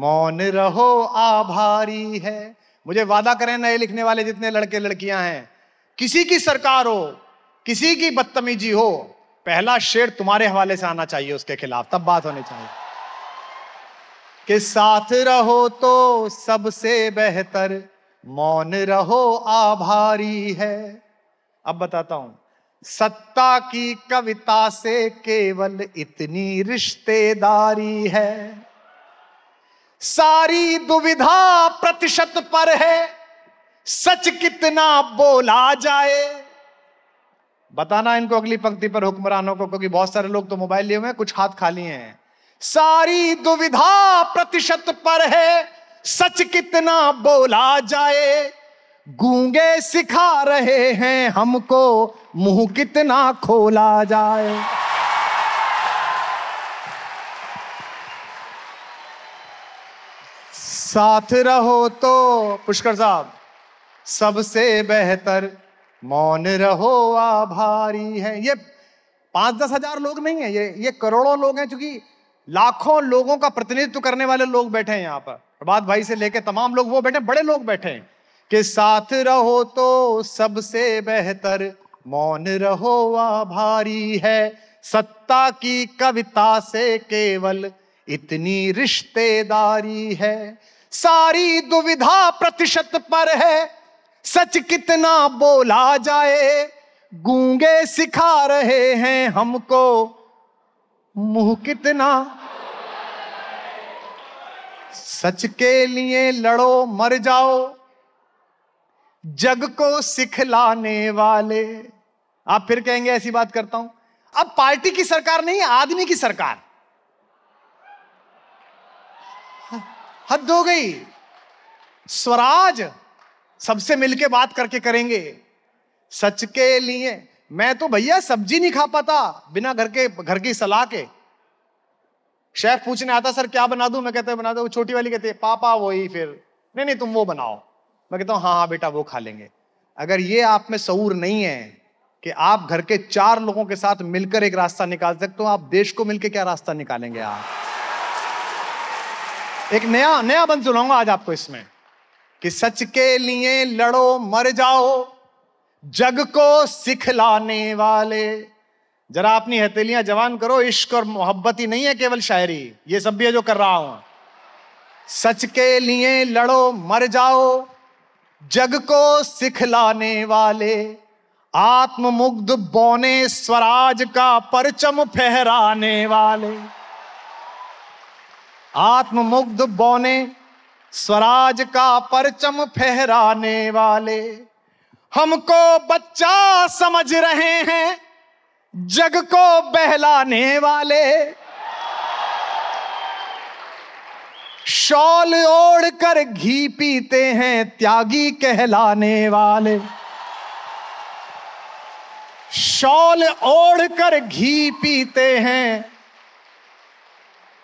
मौन रहो आभारी है मुझे वादा करें नए लिखने वाले जितने लड़के लड़कियां हैं किसी की सरकार हो किसी की बदतमीजी हो पहला शेर तुम्हारे हवाले से आना चाहिए उसके खिलाफ तब बात होनी चाहिए कि साथ रहो तो सबसे बेहतर मौन रहो आभारी है अब बताता हूं सत्ता की कविता से केवल इतनी रिश्तेदारी है सारी दुविधा प्रतिशत पर है सच कितना बोला जाए बताना इनको अगली पंक्ति पर हुक्मरानों को क्योंकि बहुत सारे लोग तो मोबाइल लिए हुए हैं कुछ हाथ खाली हैं सारी दुविधा प्रतिशत पर है सच कितना बोला जाए गूंगे सिखा रहे हैं हमको मुंह कितना खोला जाए साथ रहो तो पुष्कर साहब सबसे बेहतर मौन रहो आभारी है ये पांच दस हजार लोग नहीं है ये ये करोड़ों लोग हैं क्योंकि लाखों लोगों का प्रतिनिधित्व करने वाले लोग बैठे हैं यहाँ पर प्रभात भाई से लेके तमाम लोग वो बैठे बड़े लोग बैठे हैं कि साथ रहो तो सबसे बेहतर मौन रहो आभारी है सत्ता की कविता से केवल इतनी रिश्तेदारी है सारी दुविधा प्रतिशत पर है सच कितना बोला जाए गूंगे सिखा रहे हैं हमको मुंह कितना सच के लिए लड़ो मर जाओ जग को सिखलाने वाले आप फिर कहेंगे ऐसी बात करता हूं अब पार्टी की सरकार नहीं आदमी की सरकार हद हो गई स्वराज सबसे मिलके बात करके करेंगे सच के लिए मैं तो भैया सब्जी नहीं खा पाता बिना घर के घर की सलाह के शेफ पूछने आता सर क्या बना दू मैं कहते बना दो छोटी वाली कहते पापा वही फिर नहीं नहीं तुम वो बनाओ मैं कहता हूँ हाँ हाँ बेटा वो खा लेंगे अगर ये आप में सऊर नहीं है कि आप घर के चार लोगों के साथ मिलकर एक रास्ता निकाल सकते हो आप देश को मिलकर क्या रास्ता निकालेंगे आप एक नया नया बन सुनाऊंगा आज आपको इसमें कि सच के लिए लड़ो मर जाओ जग को सिखलाने वाले जरा अपनी हथेलियां जवान करो इश्क और मोहब्बत ही नहीं है केवल शायरी ये सब भी है जो कर रहा हूं सच के लिए लड़ो मर जाओ जग को सिखलाने वाले आत्ममुग्ध बौने स्वराज का परचम फहराने वाले आत्ममुग्ध बौने स्वराज का परचम फहराने वाले हमको बच्चा समझ रहे हैं जग को बहलाने वाले शॉल ओढ़ कर घी पीते हैं त्यागी कहलाने वाले शॉल ओढ़ कर घी पीते हैं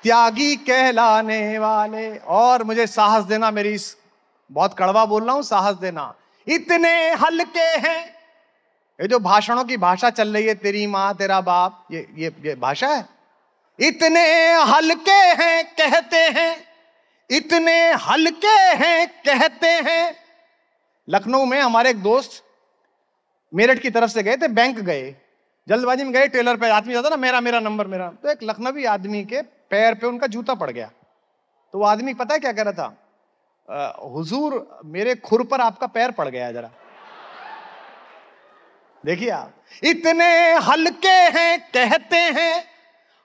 त्यागी कहलाने वाले और मुझे साहस देना मेरी इस बहुत कड़वा बोल रहा हूं साहस देना इतने हल्के हैं ये जो भाषणों की भाषा चल रही है तेरी माँ तेरा बाप ये ये ये भाषा है इतने हल्के हैं कहते हैं इतने हल्के हैं कहते हैं लखनऊ में हमारे एक दोस्त मेरठ की तरफ से गए थे बैंक गए जल्दबाजी में गए टेलर पे आदमी जाता ना मेरा मेरा नंबर मेरा तो एक लखनवी आदमी के पैर पे उनका जूता पड़ गया तो वो आदमी पता है क्या कह रहा था हुजूर मेरे खुर पर आपका पैर पड़ गया जरा देखिए आप इतने हल्के हैं कहते हैं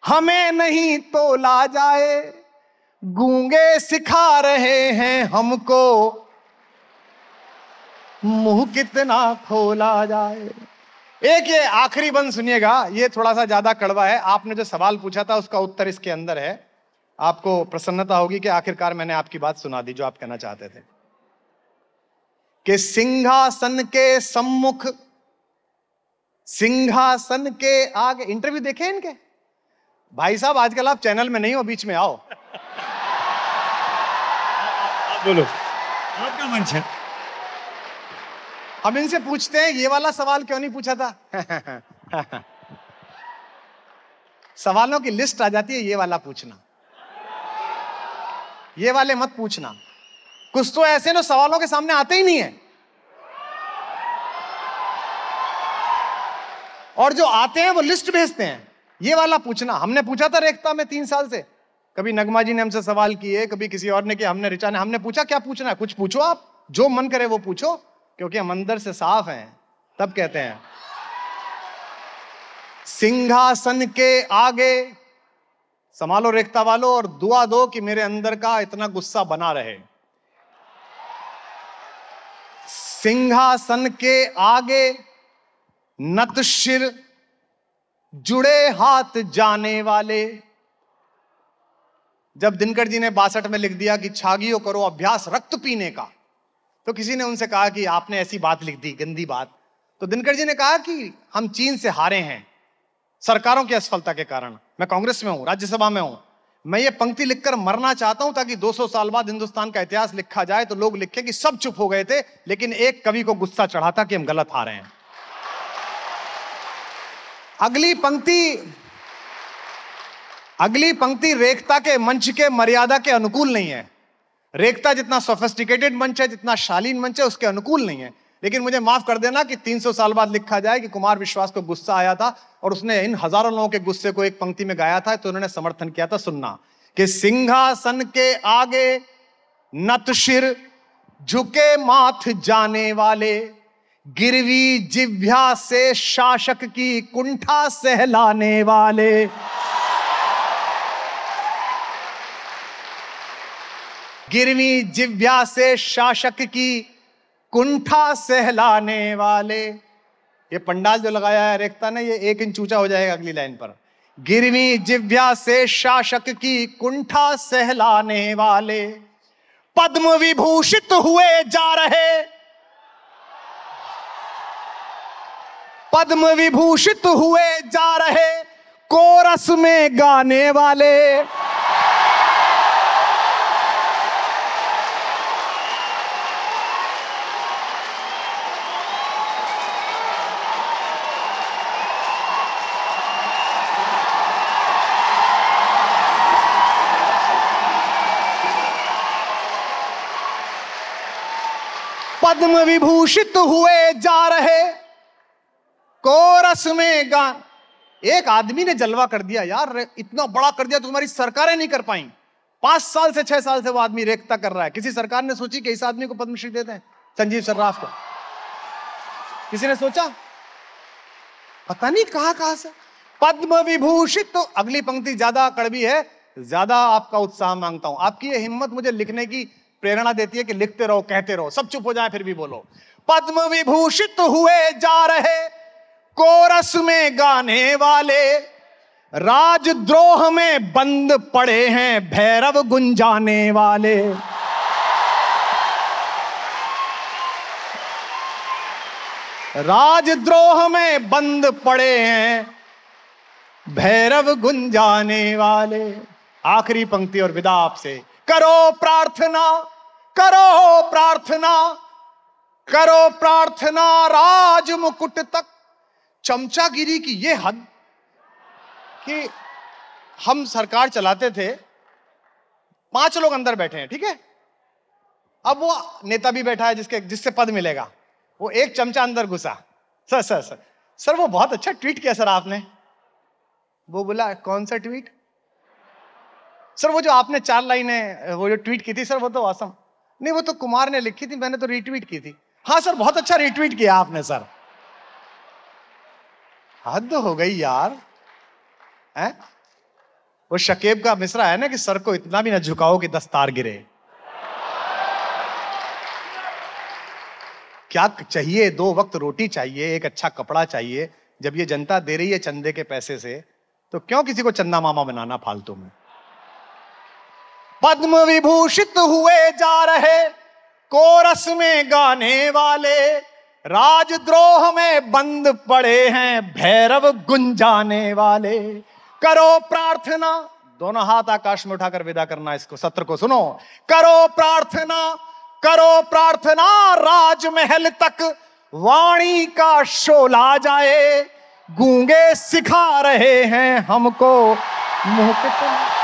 हमें नहीं तो ला जाए गूंगे सिखा रहे हैं हमको मुंह कितना खोला जाए एक ये आखिरी बंद सुनिएगा ये थोड़ा सा ज्यादा कड़वा है आपने जो सवाल पूछा था उसका उत्तर इसके अंदर है आपको प्रसन्नता होगी कि आखिरकार मैंने आपकी बात सुना दी जो आप कहना चाहते थे कि सिंहासन के सम्मुख सिंहासन के आगे इंटरव्यू देखे इनके भाई साहब आजकल आप चैनल में नहीं हो बीच में आओ बोलो आपका मंच है हम इनसे पूछते हैं ये वाला सवाल क्यों नहीं पूछा था सवालों की लिस्ट आ जाती है ये वाला पूछना ये वाले मत पूछना कुछ तो ऐसे ना सवालों के सामने आते ही नहीं है और जो आते हैं वो लिस्ट भेजते हैं ये वाला पूछना हमने पूछा था रेखता में तीन साल से कभी नगमा जी ने हमसे सवाल किए कभी किसी और ने किया हमने रिचा ने हमने पूछा क्या पूछना है कुछ पूछो आप जो मन करे वो पूछो क्योंकि हम अंदर से साफ हैं तब कहते हैं सिंहासन के आगे संभालो रेखता वालो और दुआ दो कि मेरे अंदर का इतना गुस्सा बना रहे सिंहासन के आगे नतशिर जुड़े हाथ जाने वाले जब दिनकर जी ने बासठ में लिख दिया कि छागियो करो अभ्यास रक्त पीने का तो किसी ने उनसे कहा कि आपने ऐसी बात लिख दी गंदी बात तो दिनकर जी ने कहा कि हम चीन से हारे हैं सरकारों की असफलता के कारण मैं कांग्रेस में हूं राज्यसभा में हूं मैं ये पंक्ति लिखकर मरना चाहता हूं ताकि 200 साल बाद हिंदुस्तान का इतिहास लिखा जाए तो लोग लिखे कि सब चुप हो गए थे लेकिन एक कवि को गुस्सा चढ़ा था कि हम गलत हारे हैं अगली पंक्ति अगली पंक्ति रेखता के मंच के मर्यादा के अनुकूल नहीं है रेखता जितना सोफेस्टिकेटेड मंच है जितना शालीन मंच है उसके अनुकूल नहीं है लेकिन मुझे माफ कर देना कि 300 साल बाद लिखा जाए कि कुमार विश्वास को गुस्सा आया था और उसने इन हजारों लोगों के गुस्से को एक पंक्ति में गाया था तो उन्होंने समर्थन किया था सुनना कि सिंहासन के आगे नत झुके माथ जाने वाले गिरवी जिव्या से शासक की कुंठा सहलाने वाले गिरवी जिव्या से शासक की कुंठा सहलाने वाले ये पंडाल जो लगाया है रेखता ने ये एक इंच ऊंचा हो जाएगा अगली लाइन पर गिरवी जिव्या से शासक की कुंठा सहलाने वाले पद्म विभूषित हुए जा रहे पद्म विभूषित हुए जा रहे कोरस में गाने वाले पद्म विभूषित हुए जा रहे कोरस में गा एक आदमी ने जलवा कर दिया यार इतना बड़ा कर दिया तुम्हारी सरकारें नहीं कर पाई पांच साल से छह साल से वो आदमी रेखता कर रहा है किसी सरकार ने सोची कि इस आदमी को पद्मश्री देते हैं संजीव सर्राफ को किसी ने सोचा पता नहीं कहां कहां से पद्म विभूषित तो अगली पंक्ति ज्यादा कड़वी है ज्यादा आपका उत्साह मांगता हूं आपकी ये हिम्मत मुझे लिखने की प्रेरणा देती है कि लिखते रहो कहते रहो सब चुप हो जाए फिर भी बोलो पद्म विभूषित हुए जा रहे कोरस में गाने वाले राजद्रोह में बंद पड़े हैं भैरव गुंजाने वाले राजद्रोह में बंद पड़े हैं भैरव गुंजाने वाले आखिरी पंक्ति और विदा आपसे करो प्रार्थना करो प्रार्थना करो प्रार्थना राज मुकुट तक चमचागिरी की ये हद कि हम सरकार चलाते थे पांच लोग अंदर बैठे हैं ठीक है अब वो नेता भी बैठा है जिसके जिससे पद मिलेगा वो एक चमचा अंदर घुसा सर सर सर सर वो बहुत अच्छा ट्वीट किया सर आपने वो बोला कौन सा ट्वीट सर वो जो आपने चार लाइनें वो जो ट्वीट की थी सर वो तो awesome. नहीं वो तो कुमार ने लिखी थी मैंने तो रीट्वीट की थी हाँ सर बहुत अच्छा रीट्वीट किया आपने सर हद हो गई यार है वो शकेब का मिसरा है ना कि सर को इतना भी ना झुकाओ कि दस्तार गिरे क्या चाहिए दो वक्त रोटी चाहिए एक अच्छा कपड़ा चाहिए जब ये जनता दे रही है चंदे के पैसे से तो क्यों किसी को चंदा मामा बनाना फालतू में पद्म विभूषित हुए जा रहे कोरस में गाने वाले राजद्रोह में बंद पड़े हैं भैरव गुंजाने वाले करो प्रार्थना दोनों हाथ आकाश में उठाकर विदा करना इसको सत्र को सुनो करो प्रार्थना करो प्रार्थना राजमहल तक वाणी का शोला जाए गूंगे सिखा रहे हैं हमको मुहकता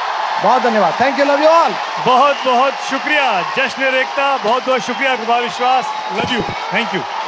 बहुत धन्यवाद thank you love you all बहुत बहुत शुक्रिया जश्न रेखता बहुत बहुत शुक्रिया कुमार विश्वास लव यू थैंक यू